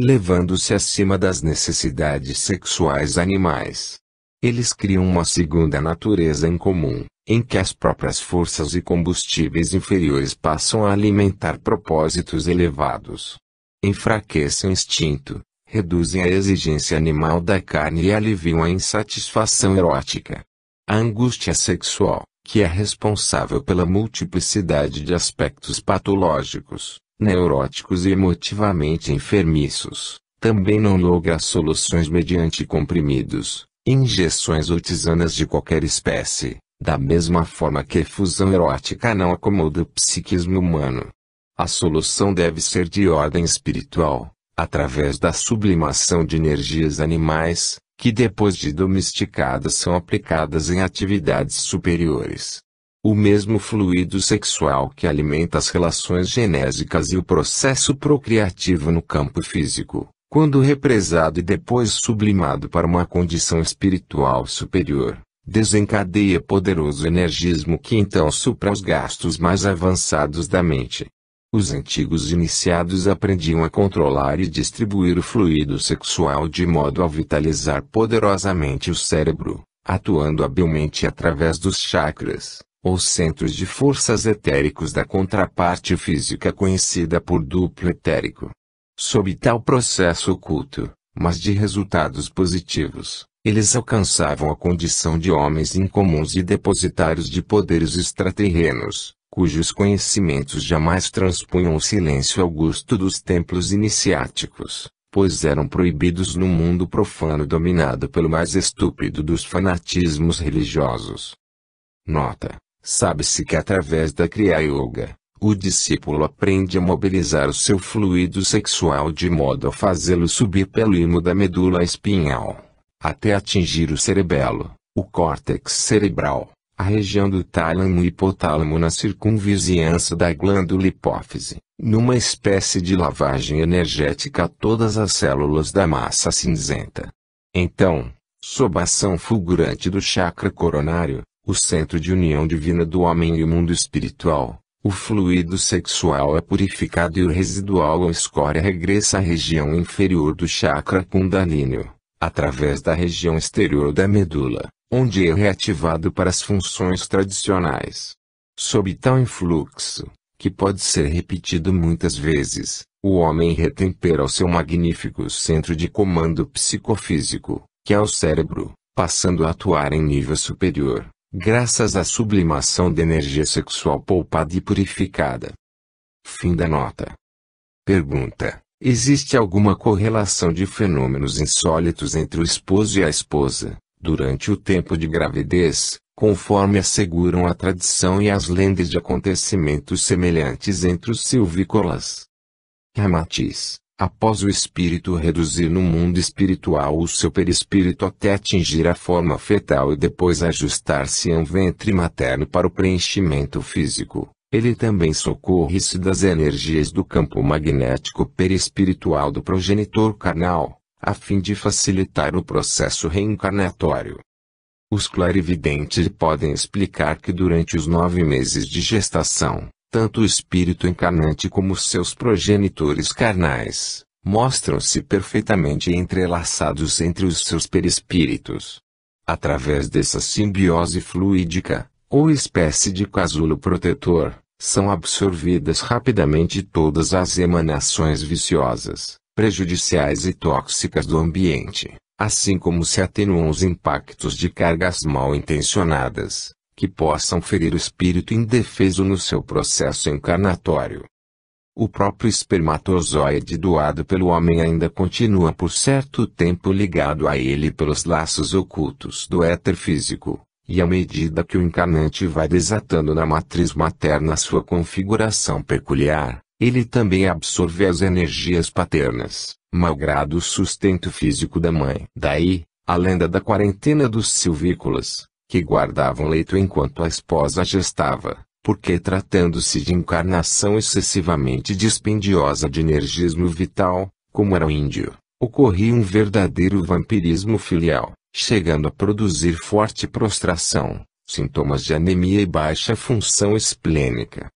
levando-se acima das necessidades sexuais animais. Eles criam uma segunda natureza em comum, em que as próprias forças e combustíveis inferiores passam a alimentar propósitos elevados. Enfraquecem o instinto, reduzem a exigência animal da carne e aliviam a insatisfação erótica. A angústia sexual, que é responsável pela multiplicidade de aspectos patológicos, neuróticos e emotivamente enfermiços, também não logra soluções mediante comprimidos, injeções ou tisanas de qualquer espécie, da mesma forma que a fusão erótica não acomoda o psiquismo humano. A solução deve ser de ordem espiritual, através da sublimação de energias animais, que depois de domesticadas são aplicadas em atividades superiores o mesmo fluido sexual que alimenta as relações genésicas e o processo procriativo no campo físico, quando represado e depois sublimado para uma condição espiritual superior, desencadeia poderoso energismo que então supra os gastos mais avançados da mente. Os antigos iniciados aprendiam a controlar e distribuir o fluido sexual de modo a vitalizar poderosamente o cérebro, atuando habilmente através dos chakras ou centros de forças etéricos da contraparte física conhecida por duplo etérico. Sob tal processo oculto, mas de resultados positivos, eles alcançavam a condição de homens incomuns e depositários de poderes extraterrenos, cujos conhecimentos jamais transpunham o silêncio augusto dos templos iniciáticos, pois eram proibidos no mundo profano dominado pelo mais estúpido dos fanatismos religiosos. Nota: Sabe-se que através da Kriya Yoga, o discípulo aprende a mobilizar o seu fluido sexual de modo a fazê-lo subir pelo imo da medula espinhal, até atingir o cerebelo, o córtex cerebral, a região do tálamo e hipotálamo na circunvizinhança da glândula hipófise, numa espécie de lavagem energética a todas as células da massa cinzenta. Então, sob a ação fulgurante do chakra coronário, o centro de união divina do homem e o mundo espiritual. O fluido sexual é purificado e o residual ou escória regressa à região inferior do chakra kundalini, através da região exterior da medula, onde é reativado para as funções tradicionais. Sob tal influxo, que pode ser repetido muitas vezes, o homem retempera o seu magnífico centro de comando psicofísico, que é o cérebro, passando a atuar em nível superior, graças à sublimação da energia sexual poupada e purificada. Fim da nota. Pergunta: Existe alguma correlação de fenômenos insólitos entre o esposo e a esposa, durante o tempo de gravidez, conforme asseguram a tradição e as lendas de acontecimentos semelhantes entre os silvícolas? Ramatiz após o espírito reduzir no mundo espiritual o seu perispírito até atingir a forma fetal e depois ajustar-se um ventre materno para o preenchimento físico, ele também socorre-se das energias do campo magnético perispiritual do progenitor carnal, a fim de facilitar o processo reencarnatório. Os clarividentes podem explicar que durante os nove meses de gestação, tanto o espírito encarnante como seus progenitores carnais, mostram-se perfeitamente entrelaçados entre os seus perispíritos. Através dessa simbiose fluídica, ou espécie de casulo protetor, são absorvidas rapidamente todas as emanações viciosas, prejudiciais e tóxicas do ambiente, assim como se atenuam os impactos de cargas mal intencionadas, que possam ferir o espírito indefeso no seu processo encarnatório. O próprio espermatozoide doado pelo homem ainda continua por certo tempo ligado a ele pelos laços ocultos do éter físico, e à medida que o encarnante vai desatando na matriz materna sua configuração peculiar, ele também absorve as energias paternas, malgrado o sustento físico da mãe. Daí, a lenda da quarentena dos silvícolas, que guardavam leito enquanto a esposa gestava, porque tratando-se de encarnação excessivamente dispendiosa de energismo vital, como era o índio, ocorria um verdadeiro vampirismo filial, chegando a produzir forte prostração, sintomas de anemia e baixa função esplênica.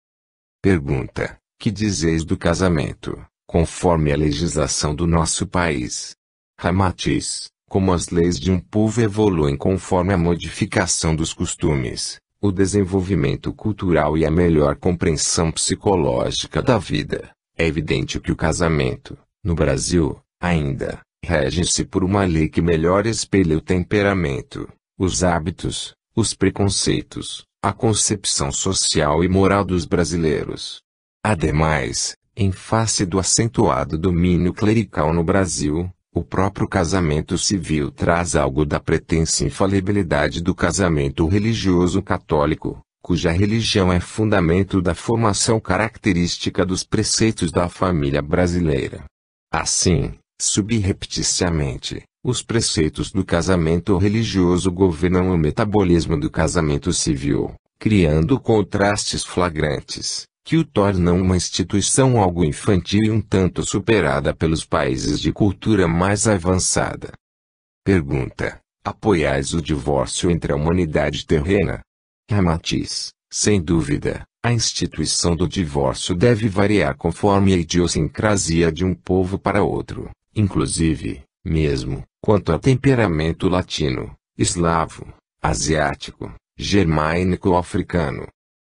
Pergunta: Que dizeis do casamento, conforme a legislação do nosso país? Ramatiz: como as leis de um povo evoluem conforme a modificação dos costumes, o desenvolvimento cultural e a melhor compreensão psicológica da vida, é evidente que o casamento, no Brasil, ainda, rege-se por uma lei que melhor espelha o temperamento, os hábitos, os preconceitos, a concepção social e moral dos brasileiros. Ademais, em face do acentuado domínio clerical no Brasil, o próprio casamento civil traz algo da pretensa infalibilidade do casamento religioso católico, cuja religião é fundamento da formação característica dos preceitos da família brasileira. Assim, subrepticiamente, os preceitos do casamento religioso governam o metabolismo do casamento civil, criando contrastes flagrantes que o tornam uma instituição algo infantil e um tanto superada pelos países de cultura mais avançada. Pergunta: Apoiais o divórcio entre a humanidade terrena? Ramatiz: Sem dúvida, a instituição do divórcio deve variar conforme a idiosincrasia de um povo para outro, inclusive, mesmo, quanto a temperamento latino, eslavo, asiático, germânico ou africano.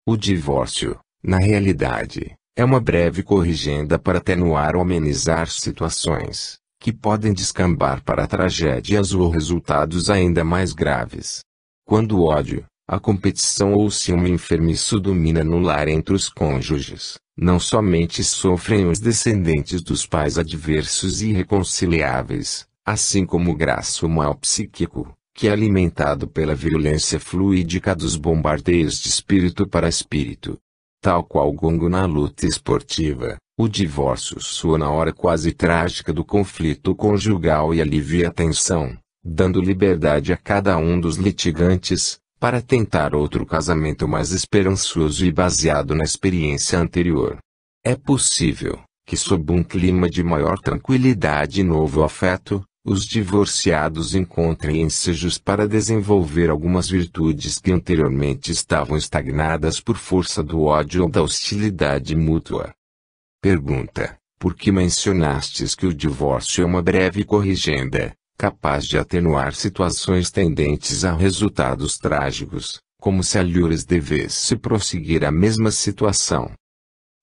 O divórcio, na realidade, é uma breve corrigenda para atenuar ou amenizar situações que podem descambar para tragédias ou resultados ainda mais graves. Quando o ódio, a competição ou o ciúme enfermiço domina no lar entre os cônjuges, não somente sofrem os descendentes dos pais adversos e irreconciliáveis, assim como o graço mal psíquico, que é alimentado pela violência fluídica dos bombardeios de espírito para espírito, Tal qual gongo na luta esportiva, o divórcio soa na hora quase trágica do conflito conjugal e alivia a tensão, dando liberdade a cada um dos litigantes, para tentar outro casamento mais esperançoso e baseado na experiência anterior. É possível, que sob um clima de maior tranquilidade e novo afeto, os divorciados encontrem ensejos para desenvolver algumas virtudes que anteriormente estavam estagnadas por força do ódio ou da hostilidade mútua. Pergunta: Por que mencionastes que o divórcio é uma breve corrigenda, capaz de atenuar situações tendentes a resultados trágicos, como se a lures devesse prosseguir a mesma situação?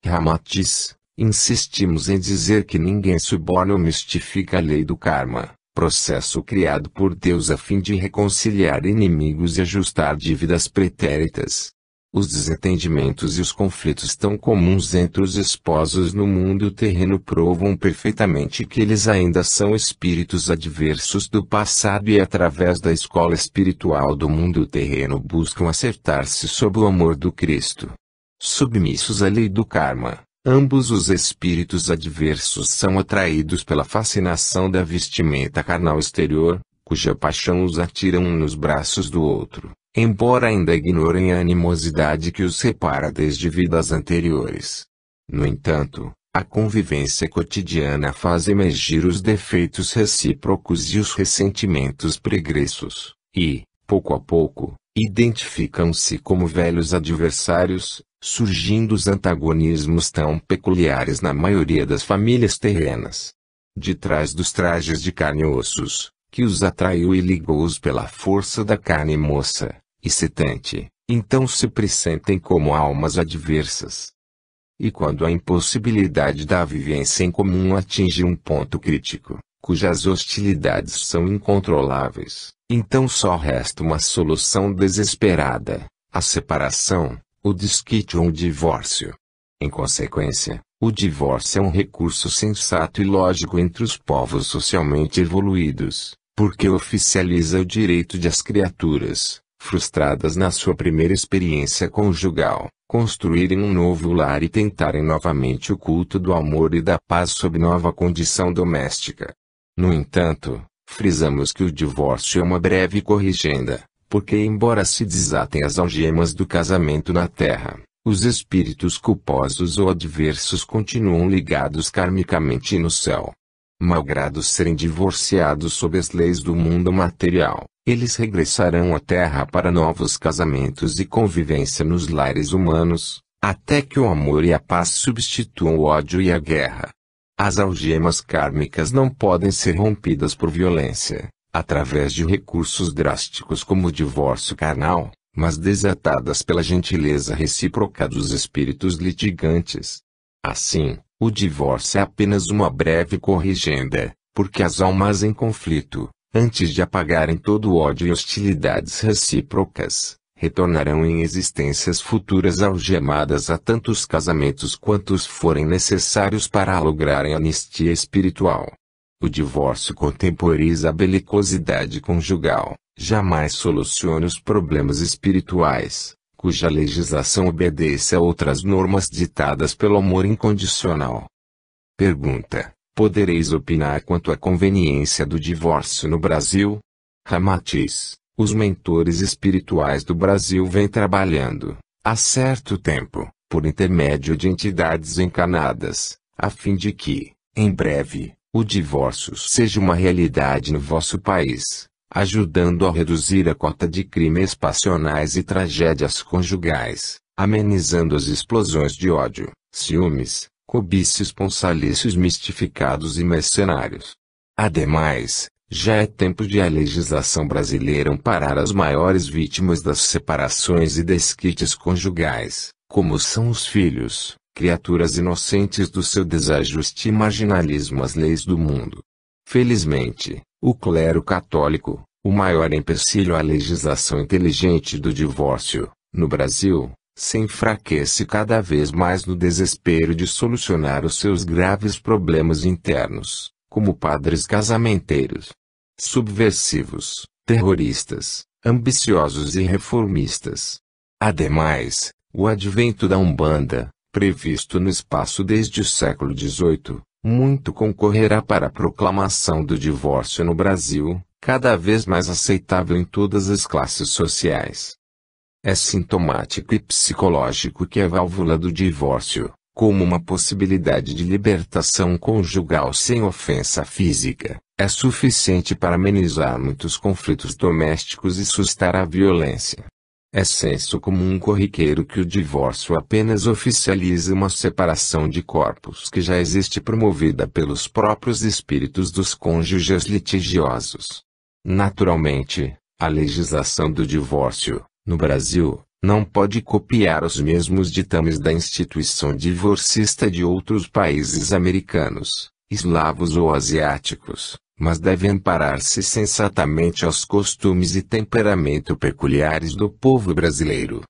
Ramatis, Insistimos em dizer que ninguém suborna ou mistifica a lei do karma, processo criado por Deus a fim de reconciliar inimigos e ajustar dívidas pretéritas. Os desentendimentos e os conflitos tão comuns entre os esposos no mundo terreno provam perfeitamente que eles ainda são espíritos adversos do passado e através da escola espiritual do mundo terreno buscam acertar-se sob o amor do Cristo. Submissos à lei do karma, Ambos os espíritos adversos são atraídos pela fascinação da vestimenta carnal exterior, cuja paixão os atira um nos braços do outro, embora ainda ignorem a animosidade que os separa desde vidas anteriores. No entanto, a convivência cotidiana faz emergir os defeitos recíprocos e os ressentimentos pregressos, e, pouco a pouco, identificam-se como velhos adversários, surgindo os antagonismos tão peculiares na maioria das famílias terrenas. De trás dos trajes de carne e ossos, que os atraiu e ligou-os pela força da carne moça, e setante, então se presentem como almas adversas. E quando a impossibilidade da vivência em comum atinge um ponto crítico, cujas hostilidades são incontroláveis, então só resta uma solução desesperada, a separação, o desquite ou é o divórcio. Em consequência, o divórcio é um recurso sensato e lógico entre os povos socialmente evoluídos, porque oficializa o direito de as criaturas, frustradas na sua primeira experiência conjugal, construírem um novo lar e tentarem novamente o culto do amor e da paz sob nova condição doméstica. No entanto, frisamos que o divórcio é uma breve corrigenda, porque embora se desatem as algemas do casamento na terra, os espíritos culposos ou adversos continuam ligados karmicamente no céu. Malgrado serem divorciados sob as leis do mundo material, eles regressarão à terra para novos casamentos e convivência nos lares humanos, até que o amor e a paz substituam o ódio e a guerra. As algemas kármicas não podem ser rompidas por violência, através de recursos drásticos como o divórcio carnal, mas desatadas pela gentileza recíproca dos espíritos litigantes. Assim, o divórcio é apenas uma breve corrigenda, porque as almas em conflito, antes de apagarem todo ódio e hostilidades recíprocas, retornarão em existências futuras algemadas a tantos casamentos quantos forem necessários para lograrem anistia espiritual. O divórcio contemporiza a belicosidade conjugal, jamais soluciona os problemas espirituais, cuja legislação obedece a outras normas ditadas pelo amor incondicional. Pergunta: Podereis opinar quanto à conveniência do divórcio no Brasil? Ramatiz, os mentores espirituais do Brasil vêm trabalhando, há certo tempo, por intermédio de entidades encanadas, a fim de que, em breve, o divórcio seja uma realidade no vosso país, ajudando a reduzir a cota de crimes passionais e tragédias conjugais, amenizando as explosões de ódio, ciúmes, cobiços, ponsalícios mistificados e mercenários. Ademais, já é tempo de a legislação brasileira amparar as maiores vítimas das separações e desquites conjugais, como são os filhos, criaturas inocentes do seu desajuste e marginalismo às leis do mundo. Felizmente, o clero católico, o maior empecilho à legislação inteligente do divórcio, no Brasil, se enfraquece cada vez mais no desespero de solucionar os seus graves problemas internos, como padres casamenteiros, subversivos, terroristas, ambiciosos e reformistas. Ademais, o advento da Umbanda, previsto no espaço desde o século XVIII, muito concorrerá para a proclamação do divórcio no Brasil, cada vez mais aceitável em todas as classes sociais. É sintomático e psicológico que a válvula do divórcio, como uma possibilidade de libertação conjugal sem ofensa física, é suficiente para amenizar muitos conflitos domésticos e sustar a violência. É senso comum corriqueiro que o divórcio apenas oficializa uma separação de corpos que já existe promovida pelos próprios espíritos dos cônjuges litigiosos. Naturalmente, a legislação do divórcio, no Brasil, não pode copiar os mesmos ditames da instituição divorcista de outros países americanos, eslavos ou asiáticos mas deve amparar-se sensatamente aos costumes e temperamento peculiares do povo brasileiro.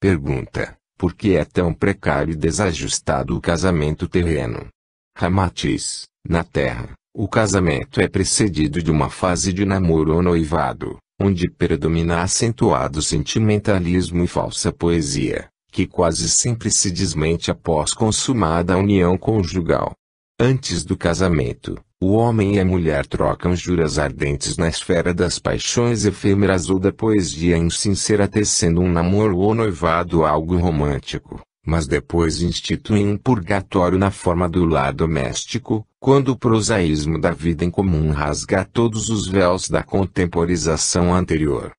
Pergunta: por que é tão precário e desajustado o casamento terreno? Ramatiz: na terra, o casamento é precedido de uma fase de namoro ou noivado, onde predomina acentuado sentimentalismo e falsa poesia, que quase sempre se desmente após consumada a união conjugal. Antes do casamento, o homem e a mulher trocam juras ardentes na esfera das paixões efêmeras ou da poesia insincera tecendo um namoro ou noivado algo romântico, mas depois instituem um purgatório na forma do lar doméstico, quando o prosaísmo da vida em comum rasga todos os véus da contemporização anterior.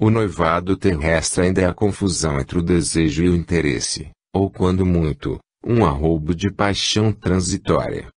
O noivado terrestre ainda é a confusão entre o desejo e o interesse, ou quando muito, um arroubo de paixão transitória.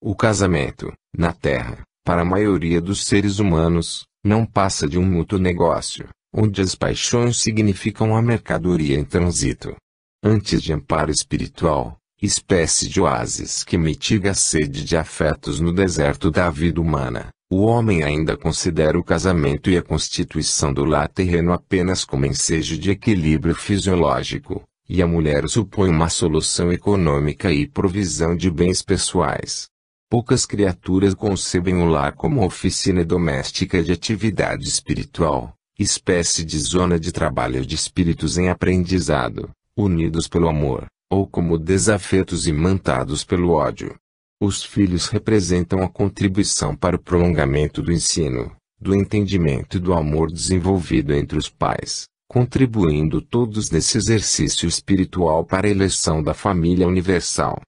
O casamento, na Terra, para a maioria dos seres humanos, não passa de um mútuo negócio, onde as paixões significam a mercadoria em trânsito. Antes de amparo espiritual, espécie de oásis que mitiga a sede de afetos no deserto da vida humana, o homem ainda considera o casamento e a constituição do lar terreno apenas como ensejo de equilíbrio fisiológico, e a mulher supõe uma solução econômica e provisão de bens pessoais. Poucas criaturas concebem o lar como oficina doméstica de atividade espiritual, espécie de zona de trabalho de espíritos em aprendizado, unidos pelo amor, ou como desafetos imantados pelo ódio. Os filhos representam a contribuição para o prolongamento do ensino, do entendimento e do amor desenvolvido entre os pais, contribuindo todos nesse exercício espiritual para a eleição da família universal.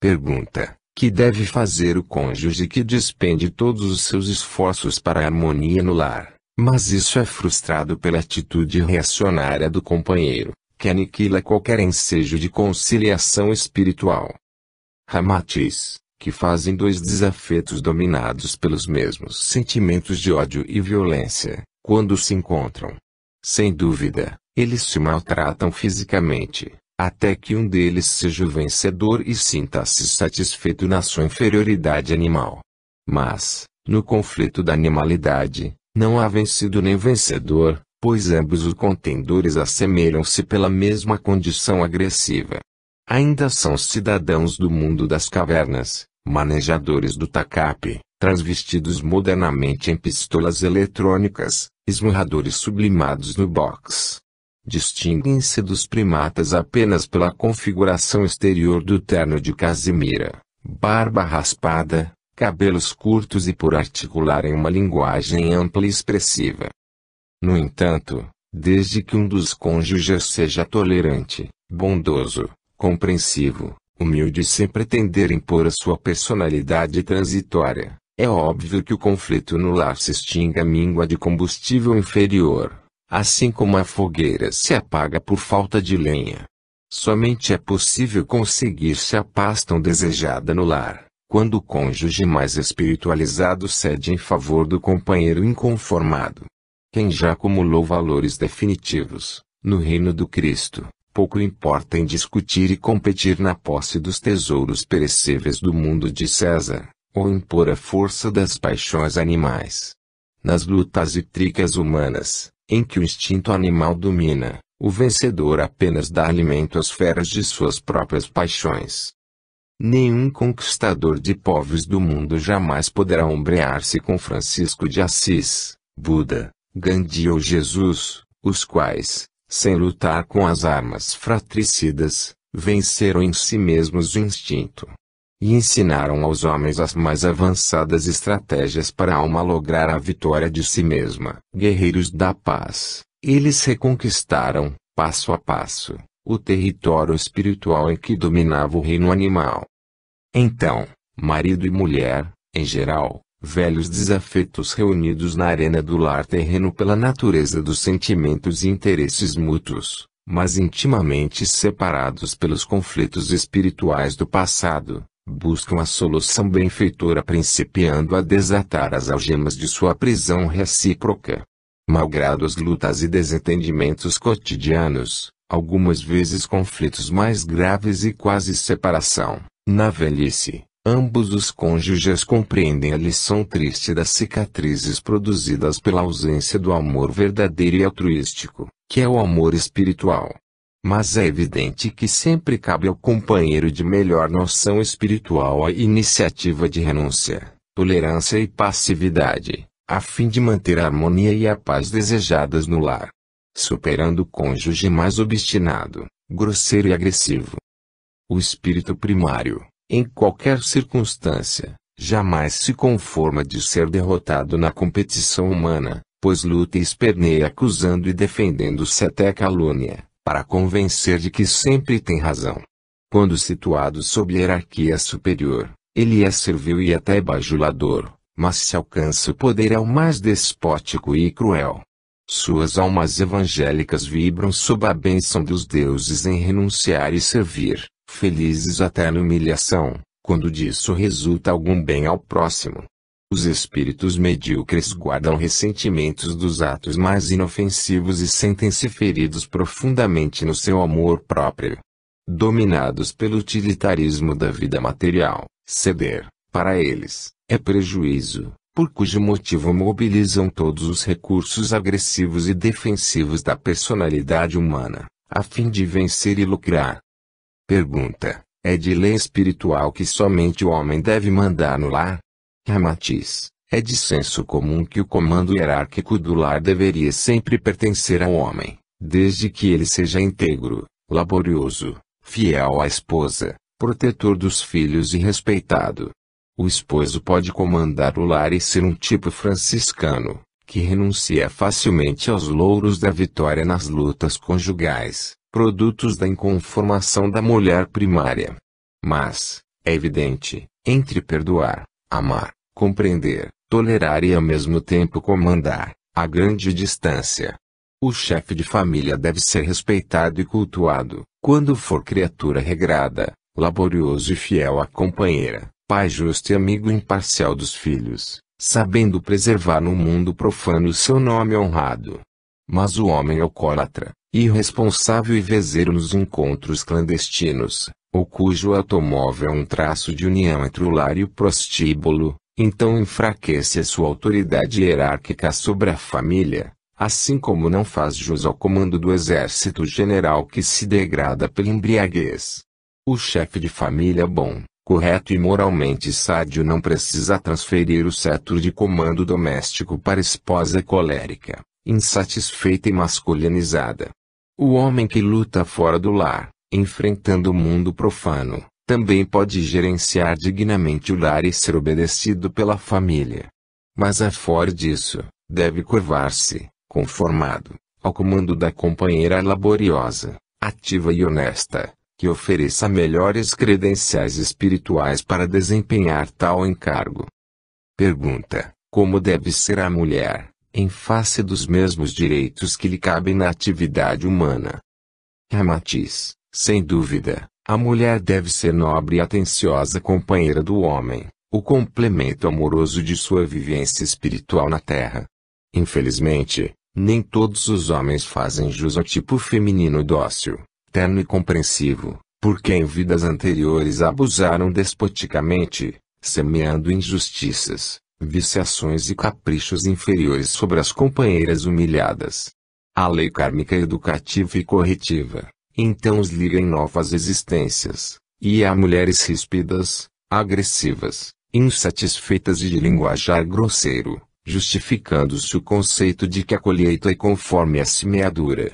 Pergunta: que deve fazer o cônjuge que despende todos os seus esforços para a harmonia no lar, mas isso é frustrado pela atitude reacionária do companheiro, que aniquila qualquer ensejo de conciliação espiritual. Ramatiz, que fazem dois desafetos dominados pelos mesmos sentimentos de ódio e violência, quando se encontram. Sem dúvida, eles se maltratam fisicamente, até que um deles seja o vencedor e sinta-se satisfeito na sua inferioridade animal. Mas, no conflito da animalidade, não há vencido nem vencedor, pois ambos os contendores assemelham-se pela mesma condição agressiva. Ainda são cidadãos do mundo das cavernas, manejadores do tacape, transvestidos modernamente em pistolas eletrônicas, esmurradores sublimados no box, distinguem-se dos primatas apenas pela configuração exterior do terno de casimira, barba raspada, cabelos curtos e por articularem uma linguagem ampla e expressiva. No entanto, desde que um dos cônjuges seja tolerante, bondoso, compreensivo, humilde e sem pretender impor a sua personalidade transitória, é óbvio que o conflito no lar se extinga a míngua de combustível inferior assim como a fogueira se apaga por falta de lenha. Somente é possível conseguir-se a paz tão desejada no lar, quando o cônjuge mais espiritualizado cede em favor do companheiro inconformado. Quem já acumulou valores definitivos, no reino do Cristo, pouco importa em discutir e competir na posse dos tesouros perecíveis do mundo de César, ou impor a força das paixões animais. Nas lutas e tricas humanas, em que o instinto animal domina, o vencedor apenas dá alimento às feras de suas próprias paixões. Nenhum conquistador de povos do mundo jamais poderá ombrear-se com Francisco de Assis, Buda, Gandhi ou Jesus, os quais, sem lutar com as armas fratricidas, venceram em si mesmos o instinto e ensinaram aos homens as mais avançadas estratégias para a alma lograr a vitória de si mesma. Guerreiros da paz, eles reconquistaram, passo a passo, o território espiritual em que dominava o reino animal. Então, marido e mulher, em geral, velhos desafetos reunidos na arena do lar terreno pela natureza dos sentimentos e interesses mútuos, mas intimamente separados pelos conflitos espirituais do passado, buscam a solução benfeitora principiando a desatar as algemas de sua prisão recíproca. Malgrado as lutas e desentendimentos cotidianos, algumas vezes conflitos mais graves e quase separação, na velhice, ambos os cônjuges compreendem a lição triste das cicatrizes produzidas pela ausência do amor verdadeiro e altruístico, que é o amor espiritual. Mas é evidente que sempre cabe ao companheiro de melhor noção espiritual a iniciativa de renúncia, tolerância e passividade, a fim de manter a harmonia e a paz desejadas no lar, superando o cônjuge mais obstinado, grosseiro e agressivo. O espírito primário, em qualquer circunstância, jamais se conforma de ser derrotado na competição humana, pois luta e esperneia acusando e defendendo-se até calúnia para convencer de que sempre tem razão. Quando situado sob hierarquia superior, ele é servil e até bajulador, mas se alcança o poder é o mais despótico e cruel. Suas almas evangélicas vibram sob a bênção dos deuses em renunciar e servir, felizes até na humilhação, quando disso resulta algum bem ao próximo. Os espíritos medíocres guardam ressentimentos dos atos mais inofensivos e sentem-se feridos profundamente no seu amor próprio. Dominados pelo utilitarismo da vida material, ceder, para eles, é prejuízo, por cujo motivo mobilizam todos os recursos agressivos e defensivos da personalidade humana, a fim de vencer e lucrar. Pergunta: é de lei espiritual que somente o homem deve mandar no lar? Ramatiz, é de senso comum que o comando hierárquico do lar deveria sempre pertencer ao homem, desde que ele seja íntegro, laborioso, fiel à esposa, protetor dos filhos e respeitado. O esposo pode comandar o lar e ser um tipo franciscano, que renuncia facilmente aos louros da vitória nas lutas conjugais, produtos da inconformação da mulher primária. Mas, é evidente, entre perdoar, amar, compreender, tolerar e ao mesmo tempo comandar, a grande distância. O chefe de família deve ser respeitado e cultuado, quando for criatura regrada, laborioso e fiel à companheira, pai justo e amigo imparcial dos filhos, sabendo preservar no mundo profano seu nome honrado. Mas o homem alcoólatra, irresponsável e vezeiro nos encontros clandestinos, ou cujo automóvel é um traço de união entre o lar e o prostíbulo, então enfraquece a sua autoridade hierárquica sobre a família, assim como não faz jus ao comando do exército general que se degrada pela embriaguez. O chefe de família bom, correto e moralmente sádio não precisa transferir o cetro de comando doméstico para esposa colérica, insatisfeita e masculinizada. O homem que luta fora do lar, enfrentando o mundo profano, também pode gerenciar dignamente o lar e ser obedecido pela família. Mas afora disso, deve curvar-se, conformado, ao comando da companheira laboriosa, ativa e honesta, que ofereça melhores credenciais espirituais para desempenhar tal encargo. Pergunta: Como deve ser a mulher, em face dos mesmos direitos que lhe cabem na atividade humana? Ramatiz, sem dúvida, a mulher deve ser nobre e atenciosa companheira do homem, o complemento amoroso de sua vivência espiritual na terra. Infelizmente, nem todos os homens fazem jus ao tipo feminino dócil, terno e compreensivo, porque em vidas anteriores abusaram despoticamente, semeando injustiças, viciações e caprichos inferiores sobre as companheiras humilhadas. A lei kármica educativa e corretiva, então os liga em novas existências, e há mulheres ríspidas, agressivas, insatisfeitas e de linguajar grosseiro, justificando-se o conceito de que a colheita é conforme a semeadura.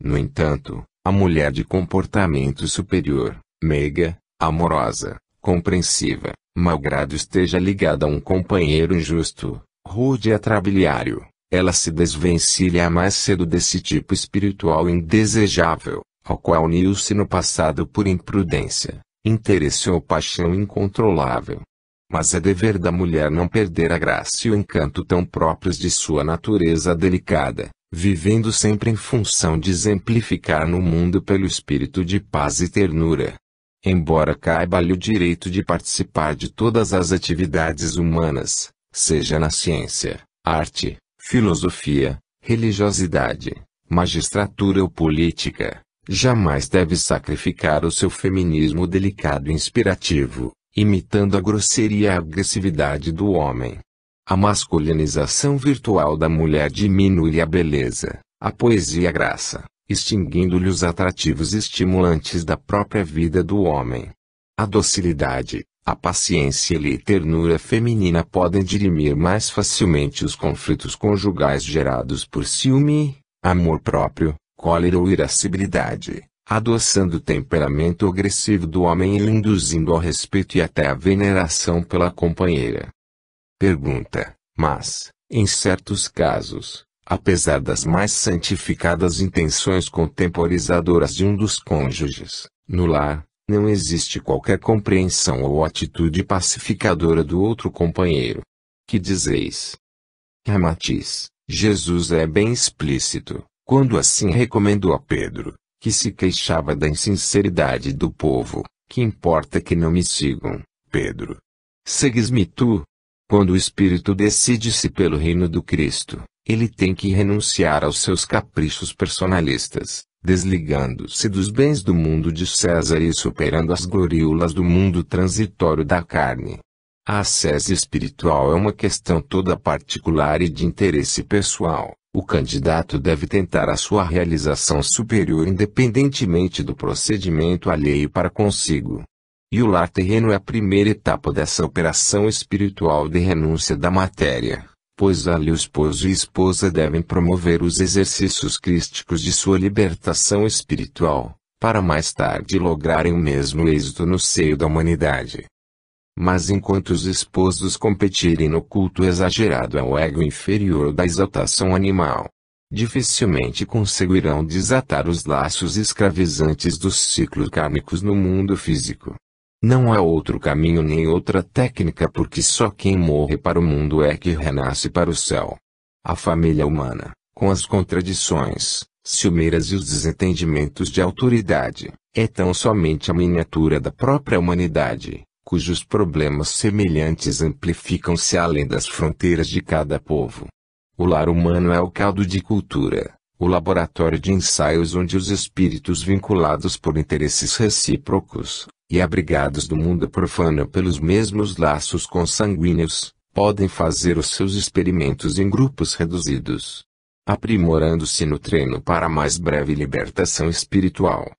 No entanto, a mulher de comportamento superior, meiga, amorosa, compreensiva, malgrado esteja ligada a um companheiro injusto, rude e atrabiliário, ela se desvencilha mais cedo desse tipo espiritual indesejável, ao qual uniu-se no passado por imprudência, interesse ou paixão incontrolável. Mas é dever da mulher não perder a graça e o encanto tão próprios de sua natureza delicada, vivendo sempre em função de exemplificar no mundo pelo espírito de paz e ternura. Embora caiba-lhe o direito de participar de todas as atividades humanas, seja na ciência, arte, filosofia, religiosidade, magistratura ou política, jamais deve sacrificar o seu feminismo delicado e inspirativo, imitando a grosseria e a agressividade do homem. A masculinização virtual da mulher diminui a beleza, a poesia e a graça, extinguindo-lhe os atrativos estimulantes da própria vida do homem. A docilidade, a paciência e a ternura feminina podem dirimir mais facilmente os conflitos conjugais gerados por ciúme, amor próprio, cólera ou irascibilidade, adoçando o temperamento agressivo do homem e lhe induzindo ao respeito e até à veneração pela companheira. Pergunta: Mas, em certos casos, apesar das mais santificadas intenções contemporizadoras de um dos cônjuges, no lar, não existe qualquer compreensão ou atitude pacificadora do outro companheiro. Que dizeis? Ramatiz, Jesus é bem explícito. Quando assim recomendou a Pedro, que se queixava da insinceridade do povo, que importa que não me sigam, Pedro. Segues-me tu. Quando o Espírito decide-se pelo reino do Cristo, ele tem que renunciar aos seus caprichos personalistas, desligando-se dos bens do mundo de César e superando as gloriolas do mundo transitório da carne. A ascese espiritual é uma questão toda particular e de interesse pessoal. O candidato deve tentar a sua realização superior independentemente do procedimento alheio para consigo. E o lar terreno é a primeira etapa dessa operação espiritual de renúncia da matéria, pois ali o esposo e esposa devem promover os exercícios crísticos de sua libertação espiritual, para mais tarde lograrem o mesmo êxito no seio da humanidade. Mas enquanto os esposos competirem no culto exagerado ao ego inferior da exaltação animal, dificilmente conseguirão desatar os laços escravizantes dos ciclos kármicos no mundo físico. Não há outro caminho nem outra técnica porque só quem morre para o mundo é que renasce para o céu. A família humana, com as contradições, ciumeiras e os desentendimentos de autoridade, é tão somente a miniatura da própria humanidade cujos problemas semelhantes amplificam-se além das fronteiras de cada povo. O lar humano é o caldo de cultura, o laboratório de ensaios onde os espíritos vinculados por interesses recíprocos, e abrigados do mundo profano pelos mesmos laços consanguíneos, podem fazer os seus experimentos em grupos reduzidos, aprimorando-se no treino para mais breve libertação espiritual.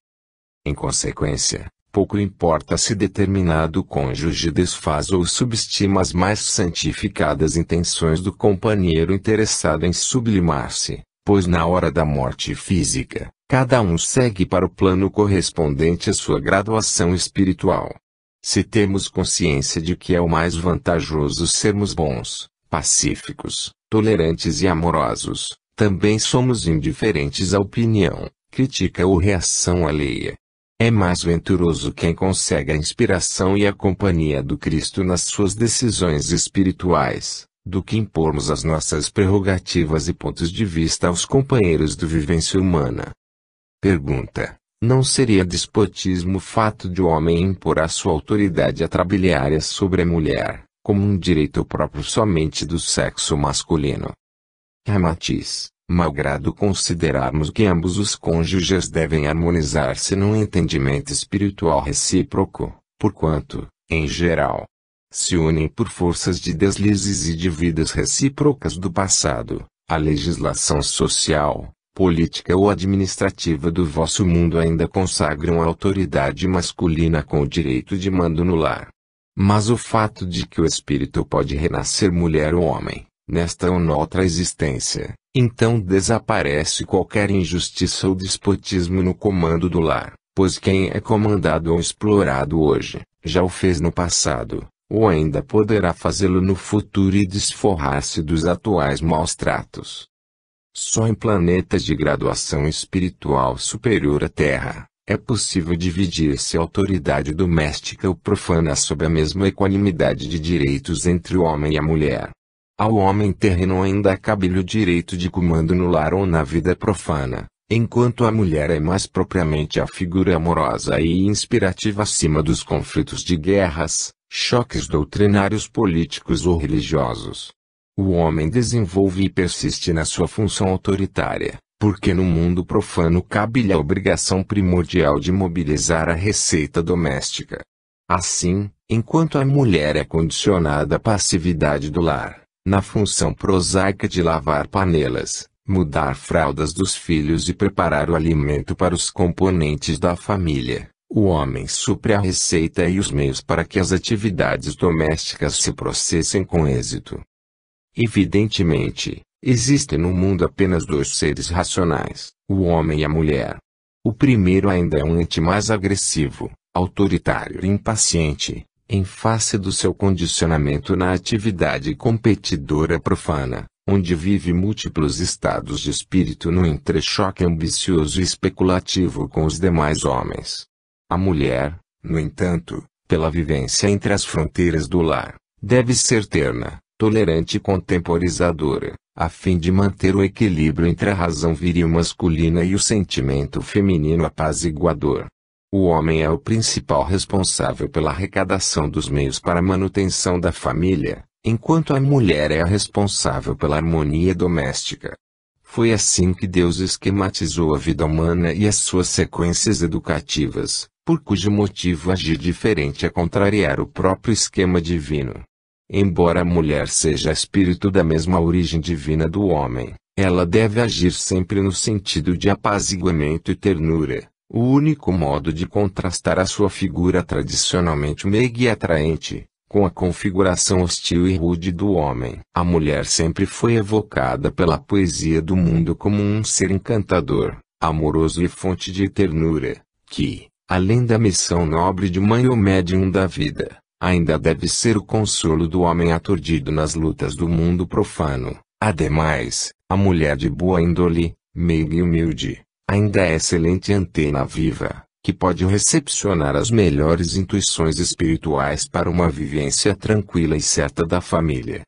Em consequência, Pouco importa se determinado cônjuge desfaz ou subestima as mais santificadas intenções do companheiro interessado em sublimar-se, pois na hora da morte física, cada um segue para o plano correspondente à sua graduação espiritual. Se temos consciência de que é o mais vantajoso sermos bons, pacíficos, tolerantes e amorosos, também somos indiferentes à opinião, crítica ou reação alheia é mais venturoso quem consegue a inspiração e a companhia do Cristo nas suas decisões espirituais, do que impormos as nossas prerrogativas e pontos de vista aos companheiros do vivência humana. Pergunta: Não seria despotismo o fato de o homem impor a sua autoridade atrabiliária sobre a mulher, como um direito próprio somente do sexo masculino? Ramatiz: malgrado considerarmos que ambos os cônjuges devem harmonizar-se num entendimento espiritual recíproco, porquanto, em geral, se unem por forças de deslizes e de vidas recíprocas do passado, a legislação social, política ou administrativa do vosso mundo ainda consagram a autoridade masculina com o direito de mando no lar. Mas o fato de que o espírito pode renascer mulher ou homem, nesta ou noutra existência, então desaparece qualquer injustiça ou despotismo no comando do lar, pois quem é comandado ou explorado hoje, já o fez no passado, ou ainda poderá fazê-lo no futuro e desforrar-se dos atuais maus tratos. Só em planetas de graduação espiritual superior à Terra, é possível dividir-se a autoridade doméstica ou profana sob a mesma equanimidade de direitos entre o homem e a mulher. Ao homem terreno ainda é cabe-lhe o direito de comando no lar ou na vida profana, enquanto a mulher é mais propriamente a figura amorosa e inspirativa acima dos conflitos de guerras, choques doutrinários políticos ou religiosos. O homem desenvolve e persiste na sua função autoritária, porque no mundo profano cabe-lhe a obrigação primordial de mobilizar a receita doméstica. Assim, enquanto a mulher é condicionada à passividade do lar, na função prosaica de lavar panelas, mudar fraldas dos filhos e preparar o alimento para os componentes da família. O homem supre a receita e os meios para que as atividades domésticas se processem com êxito. Evidentemente, existem no mundo apenas dois seres racionais, o homem e a mulher. O primeiro ainda é um ente mais agressivo, autoritário e impaciente, em face do seu condicionamento na atividade competidora profana, onde vive múltiplos estados de espírito no entrechoque ambicioso e especulativo com os demais homens. A mulher, no entanto, pela vivência entre as fronteiras do lar, deve ser terna, tolerante e contemporizadora, a fim de manter o equilíbrio entre a razão viril masculina e o sentimento feminino apaziguador. O homem é o principal responsável pela arrecadação dos meios para a manutenção da família, enquanto a mulher é a responsável pela harmonia doméstica. Foi assim que Deus esquematizou a vida humana e as suas sequências educativas, por cujo motivo agir diferente é contrariar o próprio esquema divino. Embora a mulher seja espírito da mesma origem divina do homem, ela deve agir sempre no sentido de apaziguamento e ternura, o único modo de contrastar a sua figura tradicionalmente meiga e atraente, com a configuração hostil e rude do homem. A mulher sempre foi evocada pela poesia do mundo como um ser encantador, amoroso e fonte de ternura, que, além da missão nobre de mãe ou médium da vida, ainda deve ser o consolo do homem aturdido nas lutas do mundo profano. Ademais, a mulher de boa índole, meiga e humilde, ainda é excelente antena viva, que pode recepcionar as melhores intuições espirituais para uma vivência tranquila e certa da família.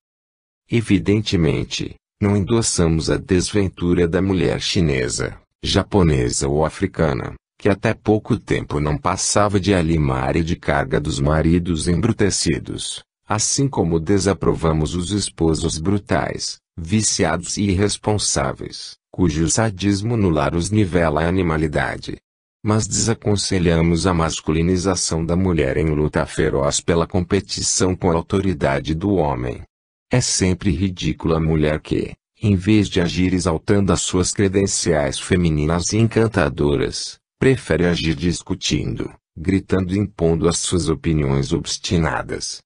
Evidentemente, não endossamos a desventura da mulher chinesa, japonesa ou africana, que até pouco tempo não passava de alimário de carga dos maridos embrutecidos, assim como desaprovamos os esposos brutais, viciados e irresponsáveis, cujo sadismo nular os nivela à animalidade. Mas desaconselhamos a masculinização da mulher em luta feroz pela competição com a autoridade do homem. É sempre ridícula a mulher que, em vez de agir exaltando as suas credenciais femininas e encantadoras, prefere agir discutindo, gritando e impondo as suas opiniões obstinadas.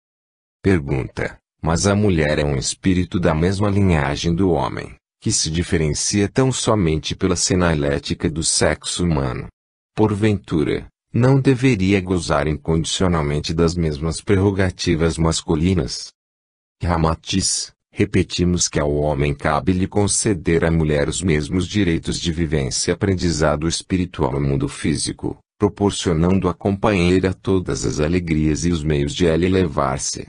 Pergunta: Mas a mulher é um espírito da mesma linhagem do homem, que se diferencia tão somente pela senalética do sexo humano. Porventura, não deveria gozar incondicionalmente das mesmas prerrogativas masculinas? Ramatiz, repetimos que ao homem cabe-lhe conceder à mulher os mesmos direitos de vivência e aprendizado espiritual no mundo físico, proporcionando à companheira todas as alegrias e os meios de ela elevar-se.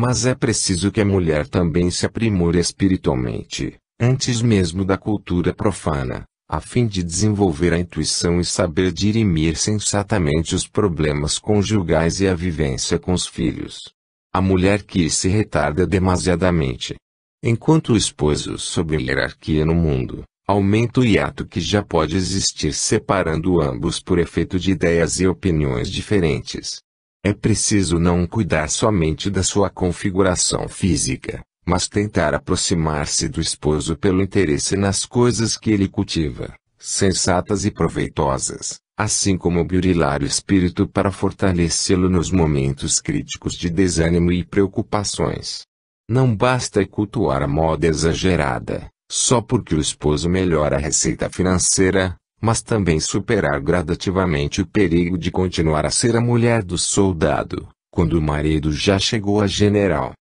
Mas é preciso que a mulher também se aprimore espiritualmente, antes mesmo da cultura profana, a fim de desenvolver a intuição e saber dirimir sensatamente os problemas conjugais e a vivência com os filhos. A mulher que se retarda demasiadamente. Enquanto o esposo sob hierarquia no mundo, aumenta o hiato que já pode existir separando ambos por efeito de ideias e opiniões diferentes. É preciso não cuidar somente da sua configuração física, mas tentar aproximar-se do esposo pelo interesse nas coisas que ele cultiva, sensatas e proveitosas, assim como burilar o espírito para fortalecê-lo nos momentos críticos de desânimo e preocupações. Não basta cultuar a moda exagerada, só porque o esposo melhora a receita financeira, mas também superar gradativamente o perigo de continuar a ser a mulher do soldado, quando o marido já chegou a general.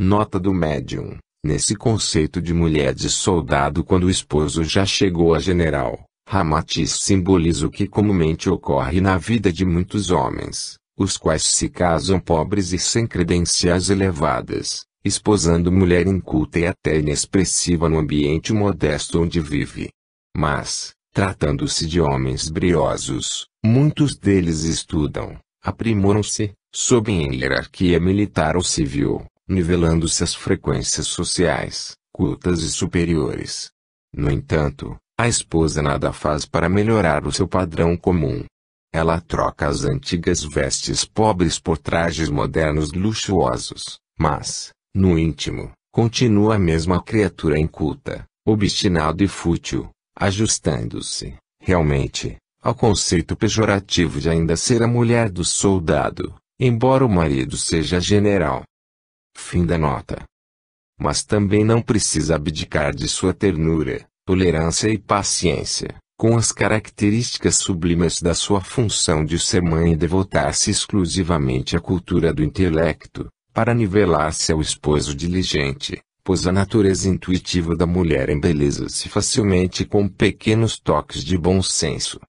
Nota do médium: nesse conceito de mulher de soldado quando o esposo já chegou a general, Ramatis simboliza o que comumente ocorre na vida de muitos homens, os quais se casam pobres e sem credenciais elevadas, esposando mulher inculta e até inexpressiva no ambiente modesto onde vive. Mas, Tratando-se de homens briosos, muitos deles estudam, aprimoram-se, sobem em hierarquia militar ou civil, nivelando-se as frequências sociais, cultas e superiores. No entanto, a esposa nada faz para melhorar o seu padrão comum. Ela troca as antigas vestes pobres por trajes modernos luxuosos, mas, no íntimo, continua a mesma criatura inculta, obstinada e fútil, ajustando-se, realmente, ao conceito pejorativo de ainda ser a mulher do soldado, embora o marido seja general. Fim da nota. Mas também não precisa abdicar de sua ternura, tolerância e paciência, com as características sublimes da sua função de ser mãe e devotar-se exclusivamente à cultura do intelecto, para nivelar-se ao esposo diligente, pois a natureza intuitiva da mulher embeleza-se facilmente com pequenos toques de bom senso.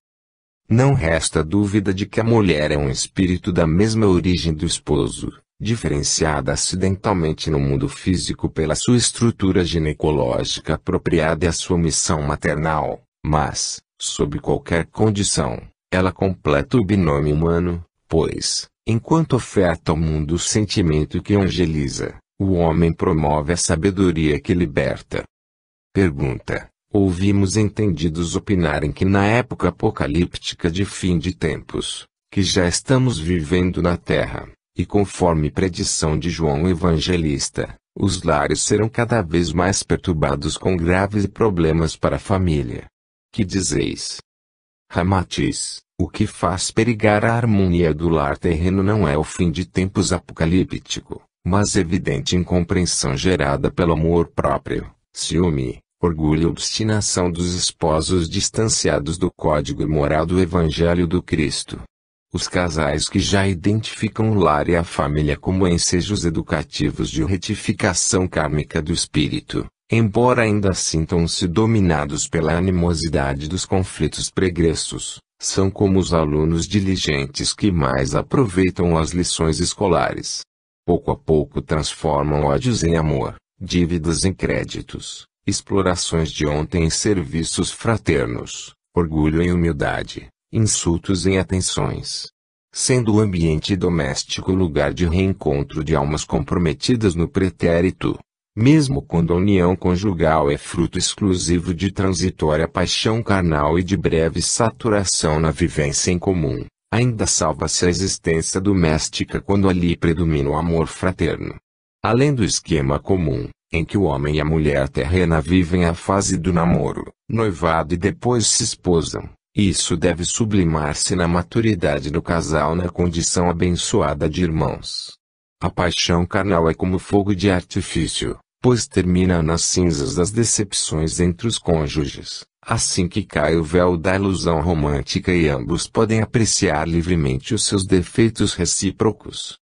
Não resta dúvida de que a mulher é um espírito da mesma origem do esposo, diferenciada acidentalmente no mundo físico pela sua estrutura ginecológica apropriada à sua missão maternal, mas, sob qualquer condição, ela completa o binômio humano, pois, enquanto oferta ao mundo o sentimento que angeliza, o homem promove a sabedoria que liberta. Pergunta: Ouvimos entendidos opinarem que na época apocalíptica de fim de tempos, que já estamos vivendo na Terra, e conforme predição de João Evangelista, os lares serão cada vez mais perturbados com graves problemas para a família. Que dizeis? Ramatiz, o que faz perigar a harmonia do lar terreno não é o fim de tempos apocalíptico, mas evidente incompreensão gerada pelo amor próprio, ciúme, orgulho e obstinação dos esposos distanciados do código moral do Evangelho do Cristo. Os casais que já identificam o lar e a família como ensejos educativos de retificação kármica do espírito, embora ainda sintam-se dominados pela animosidade dos conflitos pregressos, são como os alunos diligentes que mais aproveitam as lições escolares pouco a pouco transformam ódios em amor, dívidas em créditos, explorações de ontem em serviços fraternos, orgulho em humildade, insultos em atenções. Sendo o ambiente doméstico lugar de reencontro de almas comprometidas no pretérito, mesmo quando a união conjugal é fruto exclusivo de transitória paixão carnal e de breve saturação na vivência em comum, ainda salva-se a existência doméstica quando ali predomina o amor fraterno. Além do esquema comum, em que o homem e a mulher terrena vivem a fase do namoro, noivado e depois se esposam, isso deve sublimar-se na maturidade do casal na condição abençoada de irmãos. A paixão carnal é como fogo de artifício, pois termina nas cinzas das decepções entre os cônjuges. Assim que cai o véu da ilusão romântica e ambos podem apreciar livremente os seus defeitos recíprocos.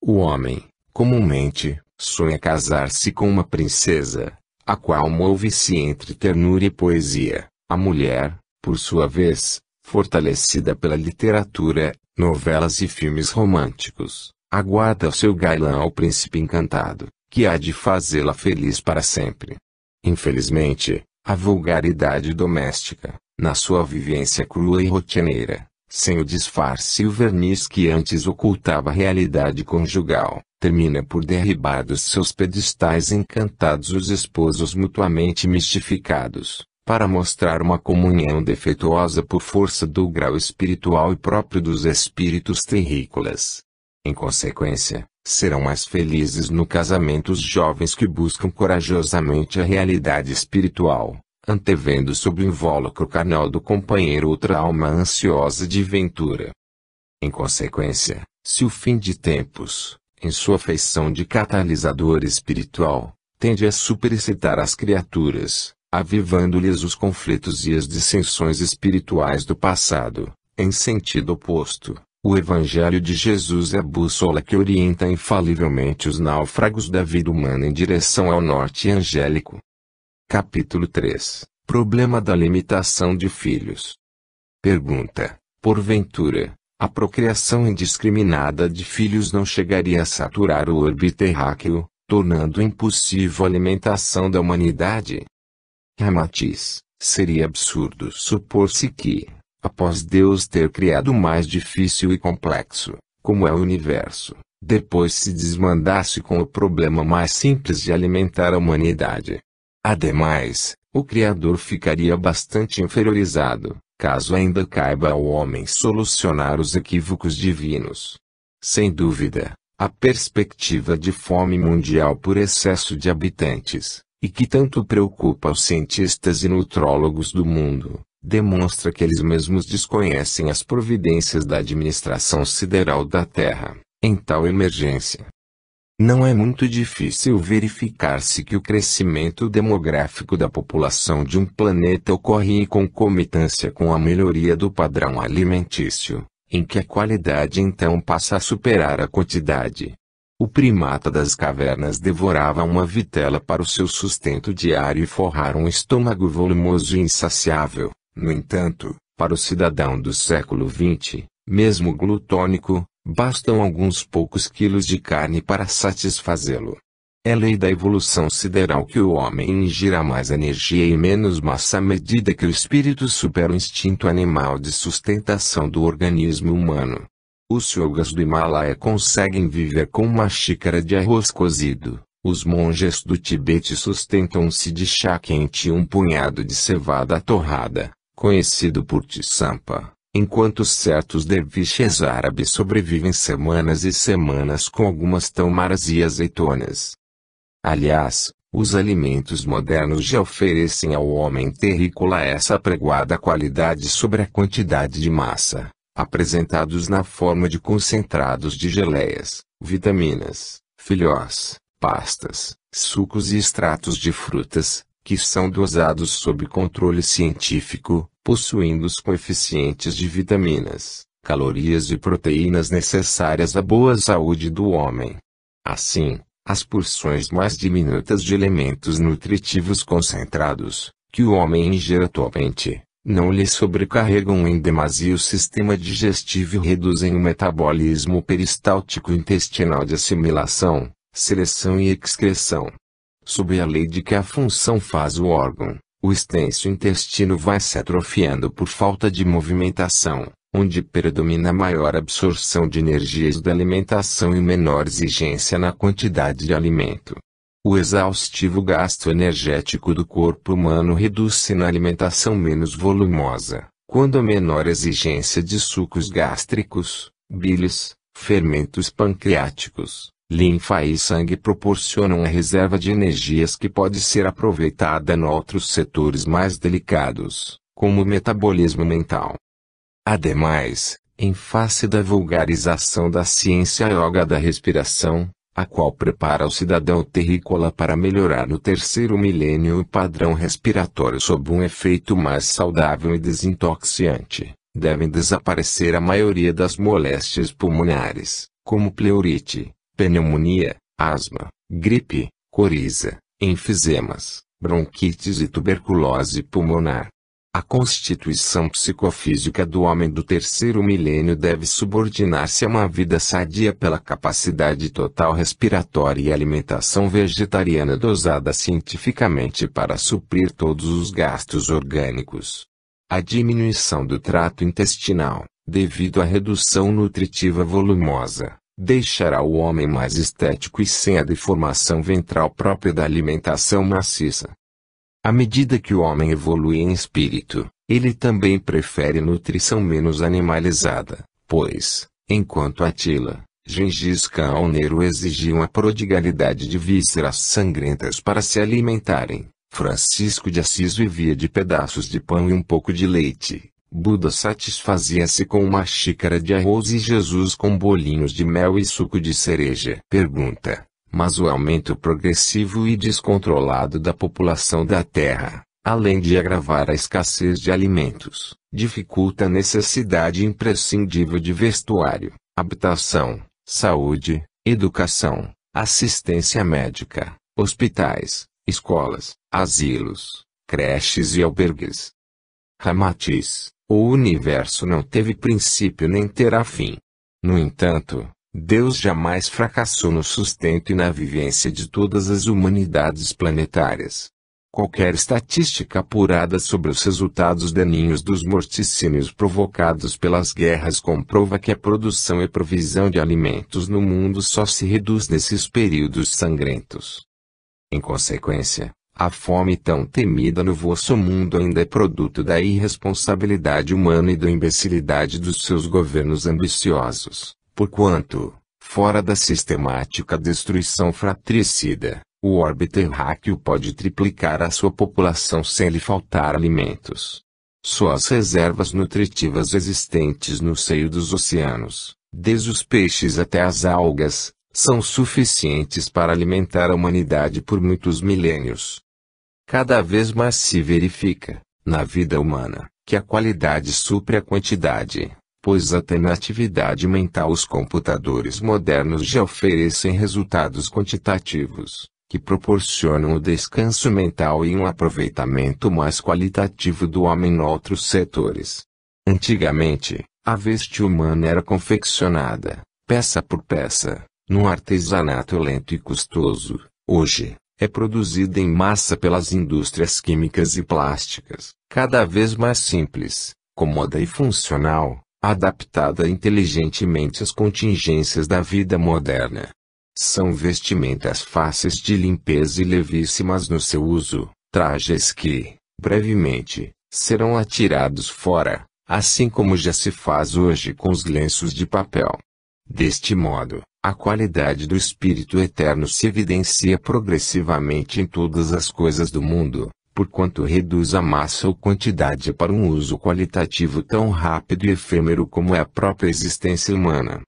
O homem, comumente, sonha casar-se com uma princesa, a qual move-se entre ternura e poesia. A mulher, por sua vez, fortalecida pela literatura, novelas e filmes românticos, aguarda o seu galã ao príncipe encantado, que há de fazê-la feliz para sempre. Infelizmente, a vulgaridade doméstica, na sua vivência crua e rotineira, sem o disfarce e o verniz que antes ocultava a realidade conjugal, termina por derribar dos seus pedestais encantados os esposos mutuamente mistificados, para mostrar uma comunhão defeituosa por força do grau espiritual e próprio dos espíritos terrícolas. Em consequência, serão mais felizes no casamento os jovens que buscam corajosamente a realidade espiritual, antevendo sob o invólucro carnal do companheiro outra alma ansiosa de ventura. Em consequência, se o fim de tempos, em sua feição de catalisador espiritual, tende a superexcitar as criaturas, avivando-lhes os conflitos e as dissensões espirituais do passado, em sentido oposto, o Evangelho de Jesus é a bússola que orienta infalivelmente os náufragos da vida humana em direção ao norte angélico. Capítulo 3 Problema da limitação de filhos. Pergunta: Porventura, a procriação indiscriminada de filhos não chegaria a saturar o orbe terráqueo, tornando impossível a alimentação da humanidade? Ramatiz: Seria absurdo supor-se que, Após Deus ter criado o mais difícil e complexo, como é o universo, depois se desmandasse com o problema mais simples de alimentar a humanidade. Ademais, o Criador ficaria bastante inferiorizado, caso ainda caiba ao homem solucionar os equívocos divinos. Sem dúvida, a perspectiva de fome mundial por excesso de habitantes, e que tanto preocupa os cientistas e nutrólogos do mundo, demonstra que eles mesmos desconhecem as providências da administração sideral da Terra, em tal emergência. Não é muito difícil verificar-se que o crescimento demográfico da população de um planeta ocorre em concomitância com a melhoria do padrão alimentício, em que a qualidade então passa a superar a quantidade. O primata das cavernas devorava uma vitela para o seu sustento diário e forrar um estômago volumoso e insaciável. No entanto, para o cidadão do século XX, mesmo glutônico, bastam alguns poucos quilos de carne para satisfazê-lo. É lei da evolução sideral que o homem ingira mais energia e menos massa à medida que o espírito supera o instinto animal de sustentação do organismo humano. Os yogas do Himalaia conseguem viver com uma xícara de arroz cozido. Os monges do Tibete sustentam-se de chá quente e um punhado de cevada torrada conhecido por Tissampa, enquanto certos derviches árabes sobrevivem semanas e semanas com algumas tão e azeitonas. Aliás, os alimentos modernos já oferecem ao homem terrícola essa preguada qualidade sobre a quantidade de massa, apresentados na forma de concentrados de geleias, vitaminas, filhós, pastas, sucos e extratos de frutas, que são dosados sob controle científico, possuindo os coeficientes de vitaminas, calorias e proteínas necessárias à boa saúde do homem. Assim, as porções mais diminutas de elementos nutritivos concentrados, que o homem ingere atualmente, não lhe sobrecarregam em demasia o sistema digestivo e reduzem o metabolismo peristáltico intestinal de assimilação, seleção e excreção. Sob a lei de que a função faz o órgão, o extenso intestino vai se atrofiando por falta de movimentação, onde predomina maior absorção de energias da alimentação e menor exigência na quantidade de alimento. O exaustivo gasto energético do corpo humano reduz-se na alimentação menos volumosa, quando a menor exigência de sucos gástricos, bilis, fermentos pancreáticos, Linfa e sangue proporcionam a reserva de energias que pode ser aproveitada em outros setores mais delicados, como o metabolismo mental. Ademais, em face da vulgarização da ciência yoga da respiração, a qual prepara o cidadão terrícola para melhorar no terceiro milênio o padrão respiratório sob um efeito mais saudável e desintoxiante, devem desaparecer a maioria das moléstias pulmonares, como pleurite, pneumonia, asma, gripe, coriza, enfisemas, bronquites e tuberculose pulmonar. A constituição psicofísica do homem do terceiro milênio deve subordinar-se a uma vida sadia pela capacidade total respiratória e alimentação vegetariana dosada cientificamente para suprir todos os gastos orgânicos. A diminuição do trato intestinal, devido à redução nutritiva volumosa, deixará o homem mais estético e sem a deformação ventral própria da alimentação maciça. À medida que o homem evolui em espírito, ele também prefere nutrição menos animalizada, pois, enquanto Atila, Gengis Khan ou Nero exigiam a prodigalidade de vísceras sangrentas para se alimentarem, Francisco de Assis vivia de pedaços de pão e um pouco de leite. Buda satisfazia-se com uma xícara de arroz e Jesus com bolinhos de mel e suco de cereja. Pergunta: Mas o aumento progressivo e descontrolado da população da Terra, além de agravar a escassez de alimentos, dificulta a necessidade imprescindível de vestuário, habitação, saúde, educação, assistência médica, hospitais, escolas, asilos, creches e albergues. Ramatiz, o universo não teve princípio nem terá fim. No entanto, Deus jamais fracassou no sustento e na vivência de todas as humanidades planetárias. Qualquer estatística apurada sobre os resultados daninhos dos morticínios provocados pelas guerras comprova que a produção e provisão de alimentos no mundo só se reduz nesses períodos sangrentos. Em consequência, a fome tão temida no vosso mundo ainda é produto da irresponsabilidade humana e da imbecilidade dos seus governos ambiciosos, porquanto, fora da sistemática destruição fratricida, o orbe terráqueo pode triplicar a sua população sem lhe faltar alimentos. Só as reservas nutritivas existentes no seio dos oceanos, desde os peixes até as algas, são suficientes para alimentar a humanidade por muitos milênios. Cada vez mais se verifica, na vida humana, que a qualidade supre a quantidade, pois até na atividade mental os computadores modernos já oferecem resultados quantitativos, que proporcionam o descanso mental e um aproveitamento mais qualitativo do homem em outros setores. Antigamente, a veste humana era confeccionada, peça por peça, num artesanato lento e custoso. Hoje, é produzida em massa pelas indústrias químicas e plásticas, cada vez mais simples, comoda e funcional, adaptada inteligentemente às contingências da vida moderna. São vestimentas fáceis de limpeza e levíssimas no seu uso, trajes que, brevemente, serão atirados fora, assim como já se faz hoje com os lenços de papel. Deste modo, a qualidade do Espírito Eterno se evidencia progressivamente em todas as coisas do mundo, porquanto reduz a massa ou quantidade para um uso qualitativo tão rápido e efêmero como é a própria existência humana.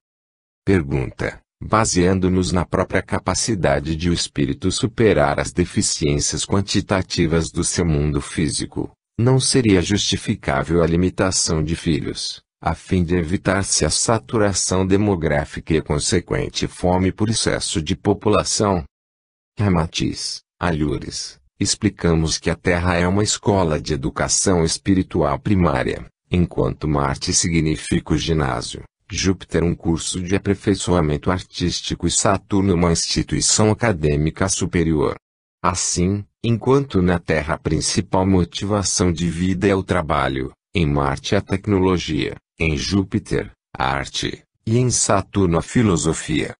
Pergunta: Baseando-nos na própria capacidade de o Espírito superar as deficiências quantitativas do seu mundo físico, não seria justificável a limitação de filhos, a fim de evitar-se a saturação demográfica e a consequente fome por excesso de população. Ramatiz, Alhures, explicamos que a Terra é uma escola de educação espiritual primária, enquanto Marte significa o ginásio, Júpiter um curso de aperfeiçoamento artístico e Saturno uma instituição acadêmica superior. Assim, enquanto na Terra a principal motivação de vida é o trabalho, em Marte a tecnologia, em Júpiter, a arte, e em Saturno a filosofia.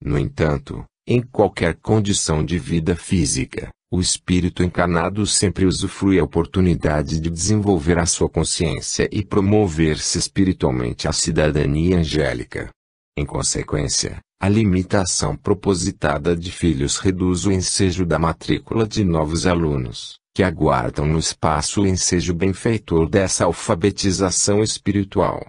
No entanto, em qualquer condição de vida física, o espírito encarnado sempre usufrui a oportunidade de desenvolver a sua consciência e promover-se espiritualmente à cidadania angélica. Em consequência, a limitação propositada de filhos reduz o ensejo da matrícula de novos alunos, que aguardam no espaço o ensejo benfeitor dessa alfabetização espiritual.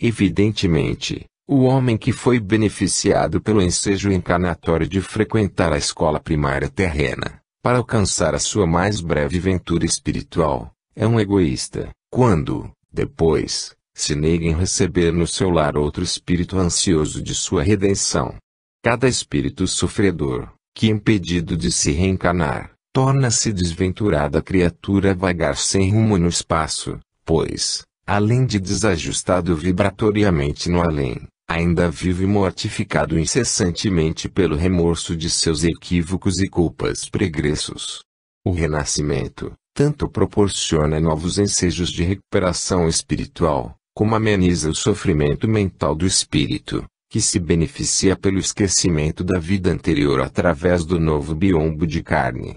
Evidentemente, o homem que foi beneficiado pelo ensejo encarnatório de frequentar a escola primária terrena, para alcançar a sua mais breve ventura espiritual, é um egoísta, quando, depois, se nega a receber no seu lar outro espírito ansioso de sua redenção. Cada espírito sofredor, que impedido de se reencarnar, torna-se desventurada a criatura vagar sem rumo no espaço, pois, além de desajustado vibratoriamente no além, ainda vive mortificado incessantemente pelo remorso de seus equívocos e culpas pregressos. O renascimento, tanto proporciona novos ensejos de recuperação espiritual, como ameniza o sofrimento mental do espírito, que se beneficia pelo esquecimento da vida anterior através do novo biombo de carne.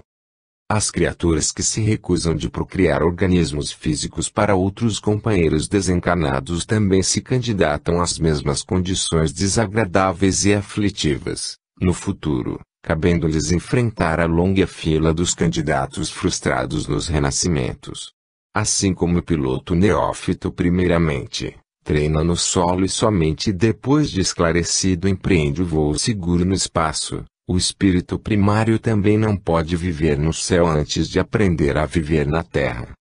As criaturas que se recusam de procriar organismos físicos para outros companheiros desencarnados também se candidatam às mesmas condições desagradáveis e aflitivas, no futuro, cabendo-lhes enfrentar a longa fila dos candidatos frustrados nos renascimentos. Assim como o piloto neófito primeiramente, treina no solo e somente depois de esclarecido empreende o voo seguro no espaço, o espírito primário também não pode viver no céu antes de aprender a viver na terra.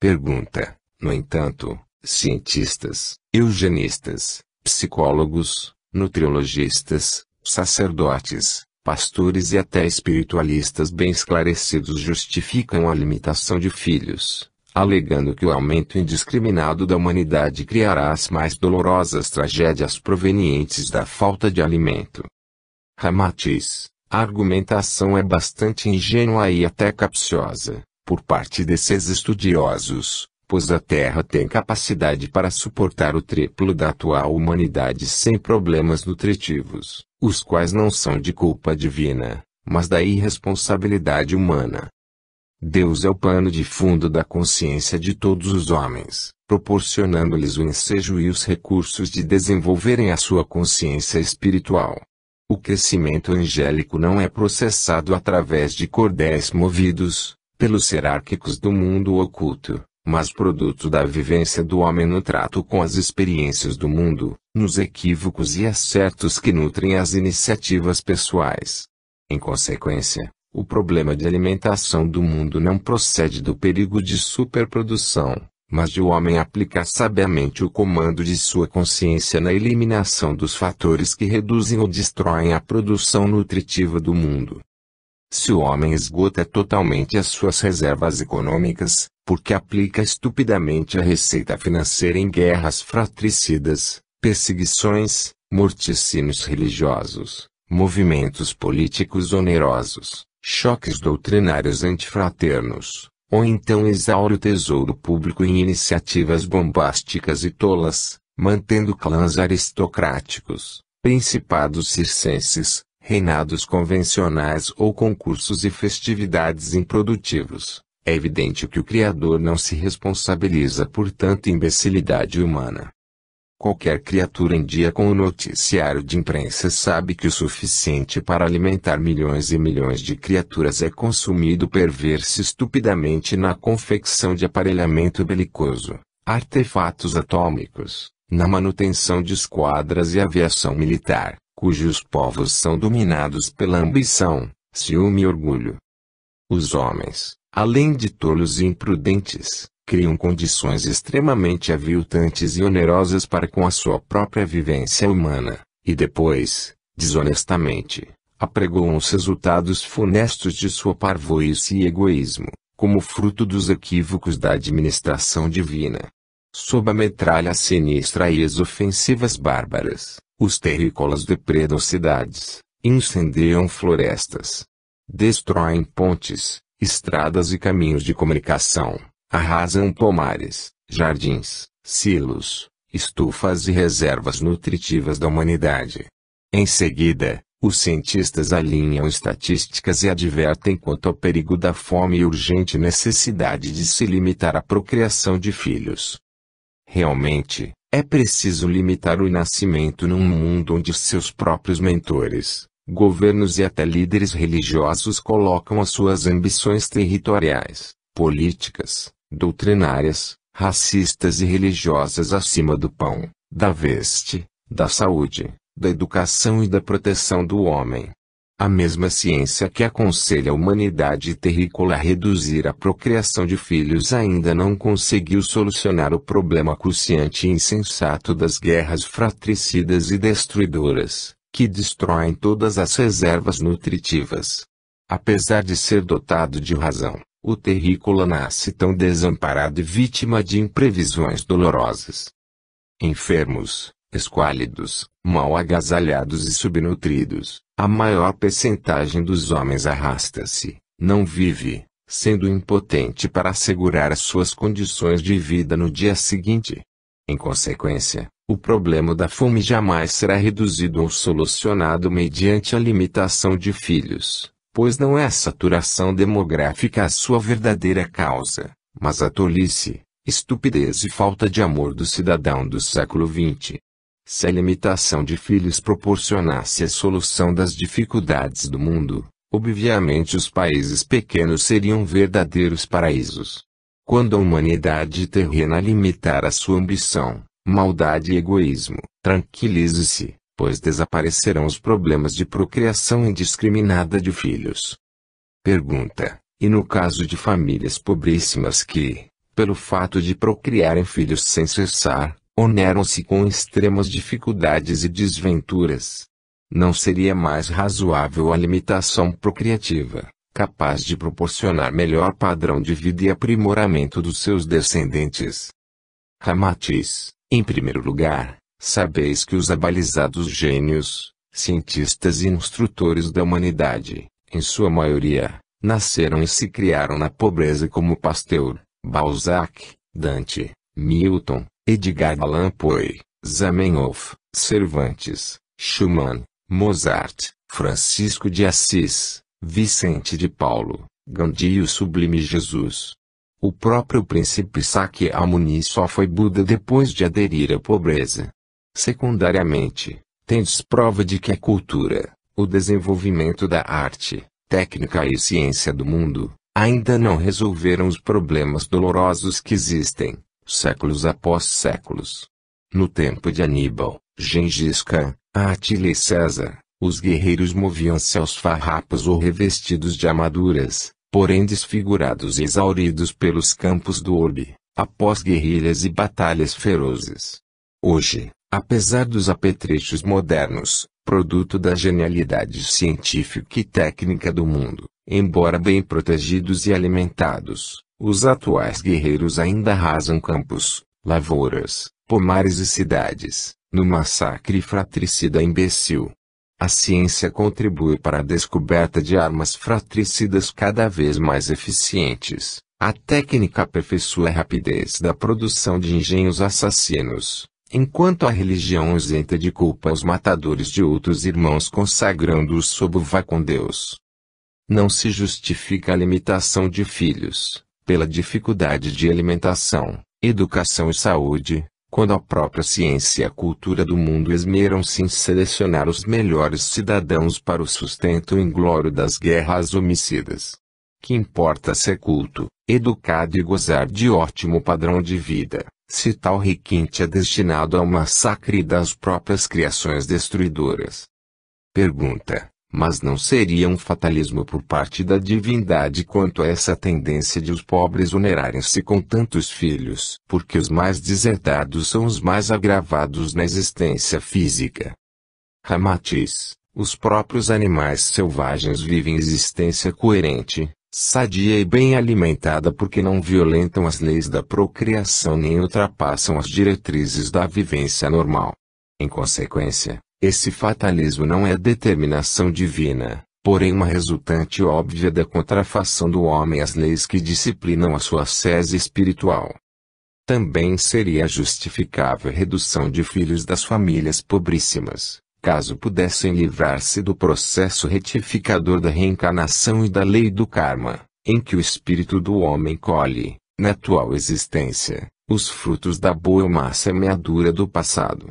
Pergunta, no entanto, cientistas, eugenistas, psicólogos, nutriologistas, sacerdotes, pastores e até espiritualistas bem esclarecidos justificam a limitação de filhos, alegando que o aumento indiscriminado da humanidade criará as mais dolorosas tragédias provenientes da falta de alimento. Ramatiz, a argumentação é bastante ingênua e até capciosa, por parte desses estudiosos, pois a Terra tem capacidade para suportar o triplo da atual humanidade sem problemas nutritivos, os quais não são de culpa divina, mas da irresponsabilidade humana. Deus é o pano de fundo da consciência de todos os homens, proporcionando-lhes o ensejo e os recursos de desenvolverem a sua consciência espiritual. O crescimento angélico não é processado através de cordéis movidos, pelos hierárquicos do mundo oculto, mas produto da vivência do homem no trato com as experiências do mundo, nos equívocos e acertos que nutrem as iniciativas pessoais. Em consequência, o problema de alimentação do mundo não procede do perigo de superprodução, mas o homem aplica sabiamente o comando de sua consciência na eliminação dos fatores que reduzem ou destroem a produção nutritiva do mundo. Se o homem esgota totalmente as suas reservas econômicas, porque aplica estupidamente a receita financeira em guerras fratricidas, perseguições, morticínios religiosos, movimentos políticos onerosos, choques doutrinários antifraternos, ou então exaure o tesouro público em iniciativas bombásticas e tolas, mantendo clãs aristocráticos, principados circenses, reinados convencionais ou concursos e festividades improdutivos. É evidente que o Criador não se responsabiliza por tanta imbecilidade humana. Qualquer criatura em dia com o noticiário de imprensa sabe que o suficiente para alimentar milhões e milhões de criaturas é consumido perverso estupidamente na confecção de aparelhamento belicoso, artefatos atômicos, na manutenção de esquadras e aviação militar, cujos povos são dominados pela ambição, ciúme e orgulho. Os homens, além de tolos e imprudentes, criam condições extremamente aviltantes e onerosas para com a sua própria vivência humana, e depois, desonestamente, apregoam os resultados funestos de sua parvoíce e egoísmo, como fruto dos equívocos da administração divina. Sob a metralha sinistra e as ofensivas bárbaras, os terrícolas depredam cidades, incendiam florestas, destroem pontes, estradas e caminhos de comunicação Arrasam pomares, jardins, silos, estufas e reservas nutritivas da humanidade. Em seguida, os cientistas alinham estatísticas e advertem quanto ao perigo da fome e urgente necessidade de se limitar à procriação de filhos. Realmente, é preciso limitar o nascimento num mundo onde seus próprios mentores, governos e até líderes religiosos colocam as suas ambições territoriais, políticas, doutrinárias, racistas e religiosas acima do pão, da veste, da saúde, da educação e da proteção do homem. A mesma ciência que aconselha a humanidade terrícola a reduzir a procriação de filhos ainda não conseguiu solucionar o problema cruciante e insensato das guerras fratricidas e destruidoras, que destroem todas as reservas nutritivas. Apesar de ser dotado de razão, o terrícola nasce tão desamparado e vítima de imprevisões dolorosas. Enfermos, esquálidos, mal agasalhados e subnutridos, a maior percentagem dos homens arrasta-se, não vive, sendo impotente para assegurar as suas condições de vida no dia seguinte. Em consequência, o problema da fome jamais será reduzido ou solucionado mediante a limitação de filhos, pois não é a saturação demográfica a sua verdadeira causa, mas a tolice, estupidez e falta de amor do cidadão do século XX. Se a limitação de filhos proporcionasse a solução das dificuldades do mundo, obviamente os países pequenos seriam verdadeiros paraísos. Quando a humanidade terrena limitar a sua ambição, maldade e egoísmo, tranquilize-se, pois desaparecerão os problemas de procriação indiscriminada de filhos. Pergunta: E no caso de famílias pobríssimas que, pelo fato de procriarem filhos sem cessar, oneram-se com extremas dificuldades e desventuras? Não seria mais razoável a limitação procriativa, capaz de proporcionar melhor padrão de vida e aprimoramento dos seus descendentes? Ramatiz, em primeiro lugar, Sabeis que os abalizados gênios, cientistas e instrutores da humanidade, em sua maioria, nasceram e se criaram na pobreza como Pasteur, Balzac, Dante, Milton, Edgar Allan Poe, Zamenhof, Cervantes, Schumann, Mozart, Francisco de Assis, Vicente de Paulo, Gandhi e o sublime Jesus. O próprio príncipe Sakyamuni só foi Buda depois de aderir à pobreza. Secundariamente, tendes prova de que a cultura, o desenvolvimento da arte, técnica e ciência do mundo, ainda não resolveram os problemas dolorosos que existem, séculos após séculos. No tempo de Aníbal, Gengis Khan, Átila e César, os guerreiros moviam-se aos farrapos ou revestidos de armaduras, porém desfigurados e exauridos pelos campos do orbe, após guerrilhas e batalhas ferozes. Hoje, Apesar dos apetrechos modernos, produto da genialidade científica e técnica do mundo, embora bem protegidos e alimentados, os atuais guerreiros ainda arrasam campos, lavouras, pomares e cidades, no massacre fratricida imbecil. A ciência contribui para a descoberta de armas fratricidas cada vez mais eficientes. A técnica aperfeiçoa a rapidez da produção de engenhos assassinos enquanto a religião isenta de culpa os matadores de outros irmãos consagrando-os sob o vá com Deus. Não se justifica a limitação de filhos, pela dificuldade de alimentação, educação e saúde, quando a própria ciência e a cultura do mundo esmeram-se em selecionar os melhores cidadãos para o sustento inglório das guerras homicidas. Que importa ser culto, educado e gozar de ótimo padrão de vida, se tal requinte é destinado ao massacre das próprias criações destruidoras. Pergunta: mas não seria um fatalismo por parte da divindade quanto a essa tendência de os pobres onerarem-se com tantos filhos? Porque os mais deserdados são os mais agravados na existência física. Ramatiz: os próprios animais selvagens vivem existência coerente, sadia e bem alimentada porque não violentam as leis da procriação nem ultrapassam as diretrizes da vivência normal. Em consequência, esse fatalismo não é determinação divina, porém uma resultante óbvia da contrafação do homem às leis que disciplinam a sua sese espiritual. Também seria justificável a redução de filhos das famílias pobríssimas, caso pudessem livrar-se do processo retificador da reencarnação e da lei do karma, em que o espírito do homem colhe, na atual existência, os frutos da boa massa semeadura do passado.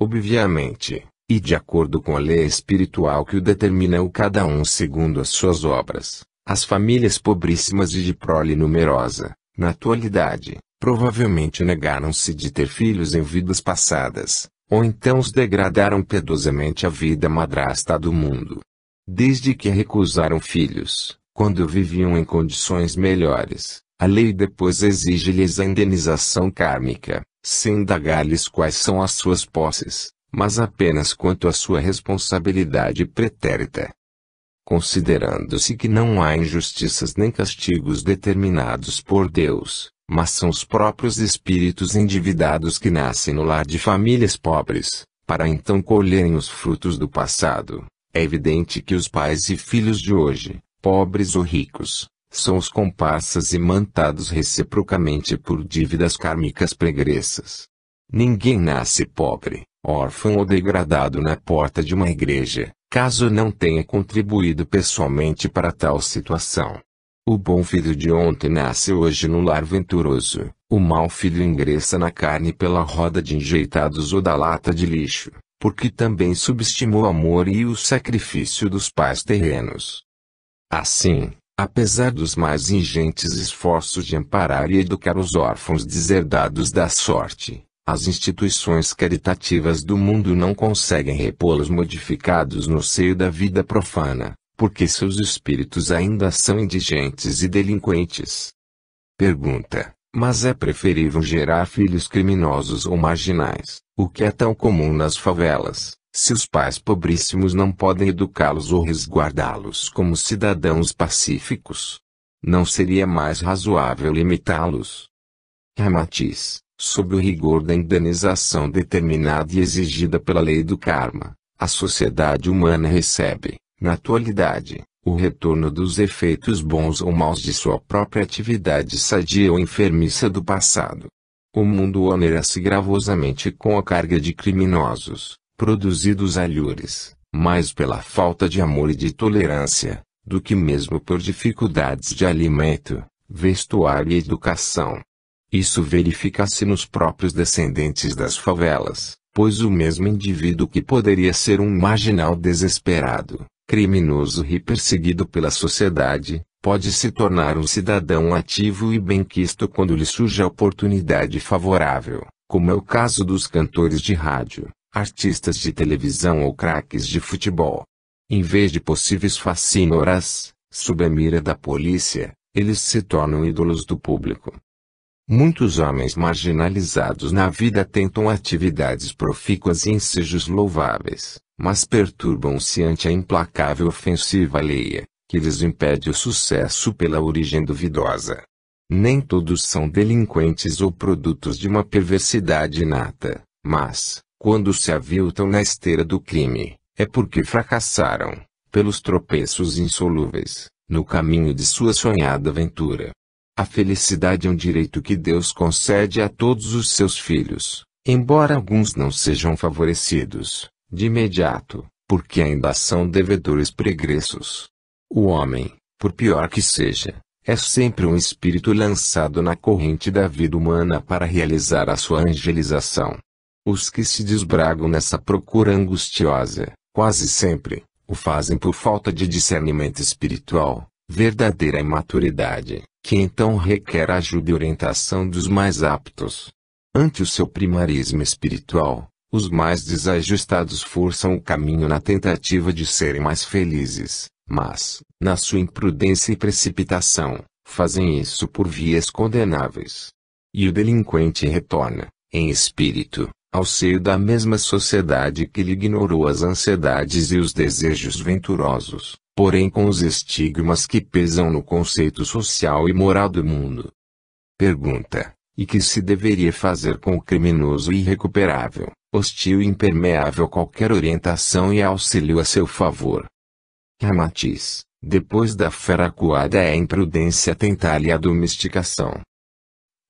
Obviamente, e de acordo com a lei espiritual que o determina o cada um segundo as suas obras, as famílias pobríssimas e de prole numerosa, na atualidade, provavelmente negaram-se de ter filhos em vidas passadas, ou então os degradaram pedosamente a vida madrasta do mundo. Desde que recusaram filhos, quando viviam em condições melhores, a lei depois exige-lhes a indenização kármica, sem indagar-lhes quais são as suas posses, mas apenas quanto à sua responsabilidade pretérita. Considerando-se que não há injustiças nem castigos determinados por Deus, mas são os próprios espíritos endividados que nascem no lar de famílias pobres, para então colherem os frutos do passado. É evidente que os pais e filhos de hoje, pobres ou ricos, são os comparsas imantados reciprocamente por dívidas kármicas pregressas. Ninguém nasce pobre, órfão ou degradado na porta de uma igreja, caso não tenha contribuído pessoalmente para tal situação. O bom filho de ontem nasce hoje no lar venturoso, o mau filho ingressa na carne pela roda de enjeitados ou da lata de lixo, porque também subestimou o amor e o sacrifício dos pais terrenos. Assim, apesar dos mais ingentes esforços de amparar e educar os órfãos deserdados da sorte, as instituições caritativas do mundo não conseguem repô-los modificados no seio da vida profana, porque seus espíritos ainda são indigentes e delinquentes. Pergunta: Mas é preferível gerar filhos criminosos ou marginais, o que é tão comum nas favelas, se os pais pobríssimos não podem educá-los ou resguardá-los como cidadãos pacíficos? Não seria mais razoável limitá-los? Ramatiz, sob o rigor da indenização determinada e exigida pela lei do karma, a sociedade humana recebe, na atualidade, o retorno dos efeitos bons ou maus de sua própria atividade sadia ou enfermiça do passado. O mundo onera-se gravosamente com a carga de criminosos, produzidos alhures, mais pela falta de amor e de tolerância, do que mesmo por dificuldades de alimento, vestuário e educação. Isso verifica-se nos próprios descendentes das favelas, pois o mesmo indivíduo que poderia ser um marginal desesperado, criminoso e perseguido pela sociedade, pode se tornar um cidadão ativo e bem bem-quisto quando lhe surge a oportunidade favorável, como é o caso dos cantores de rádio, artistas de televisão ou craques de futebol. Em vez de possíveis fascínoras, sob a mira da polícia, eles se tornam ídolos do público. Muitos homens marginalizados na vida tentam atividades profícuas e ensejos louváveis, mas perturbam-se ante a implacável ofensiva alheia, que lhes impede o sucesso pela origem duvidosa. Nem todos são delinquentes ou produtos de uma perversidade inata, mas, quando se aviltam na esteira do crime, é porque fracassaram, pelos tropeços insolúveis, no caminho de sua sonhada aventura. A felicidade é um direito que Deus concede a todos os seus filhos, embora alguns não sejam favorecidos de imediato, porque ainda são devedores pregressos. O homem, por pior que seja, é sempre um espírito lançado na corrente da vida humana para realizar a sua angelização. Os que se desbragam nessa procura angustiosa, quase sempre, o fazem por falta de discernimento espiritual, verdadeira imaturidade, que então requer ajuda e orientação dos mais aptos. Ante o seu primarismo espiritual, os mais desajustados forçam o caminho na tentativa de serem mais felizes, mas, na sua imprudência e precipitação, fazem isso por vias condenáveis. E o delinquente retorna, em espírito, ao seio da mesma sociedade que lhe ignorou as ansiedades e os desejos venturosos, porém com os estigmas que pesam no conceito social e moral do mundo. Pergunta: e que se deveria fazer com o criminoso irrecuperável? hostil e impermeável a qualquer orientação e auxílio a seu favor. Ramatiz, depois da fera acuada é imprudência tentar-lhe a domesticação.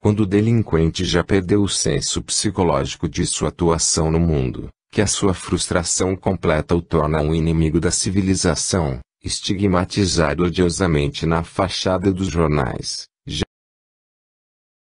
Quando o delinquente já perdeu o senso psicológico de sua atuação no mundo, que a sua frustração completa o torna um inimigo da civilização, estigmatizado odiosamente na fachada dos jornais,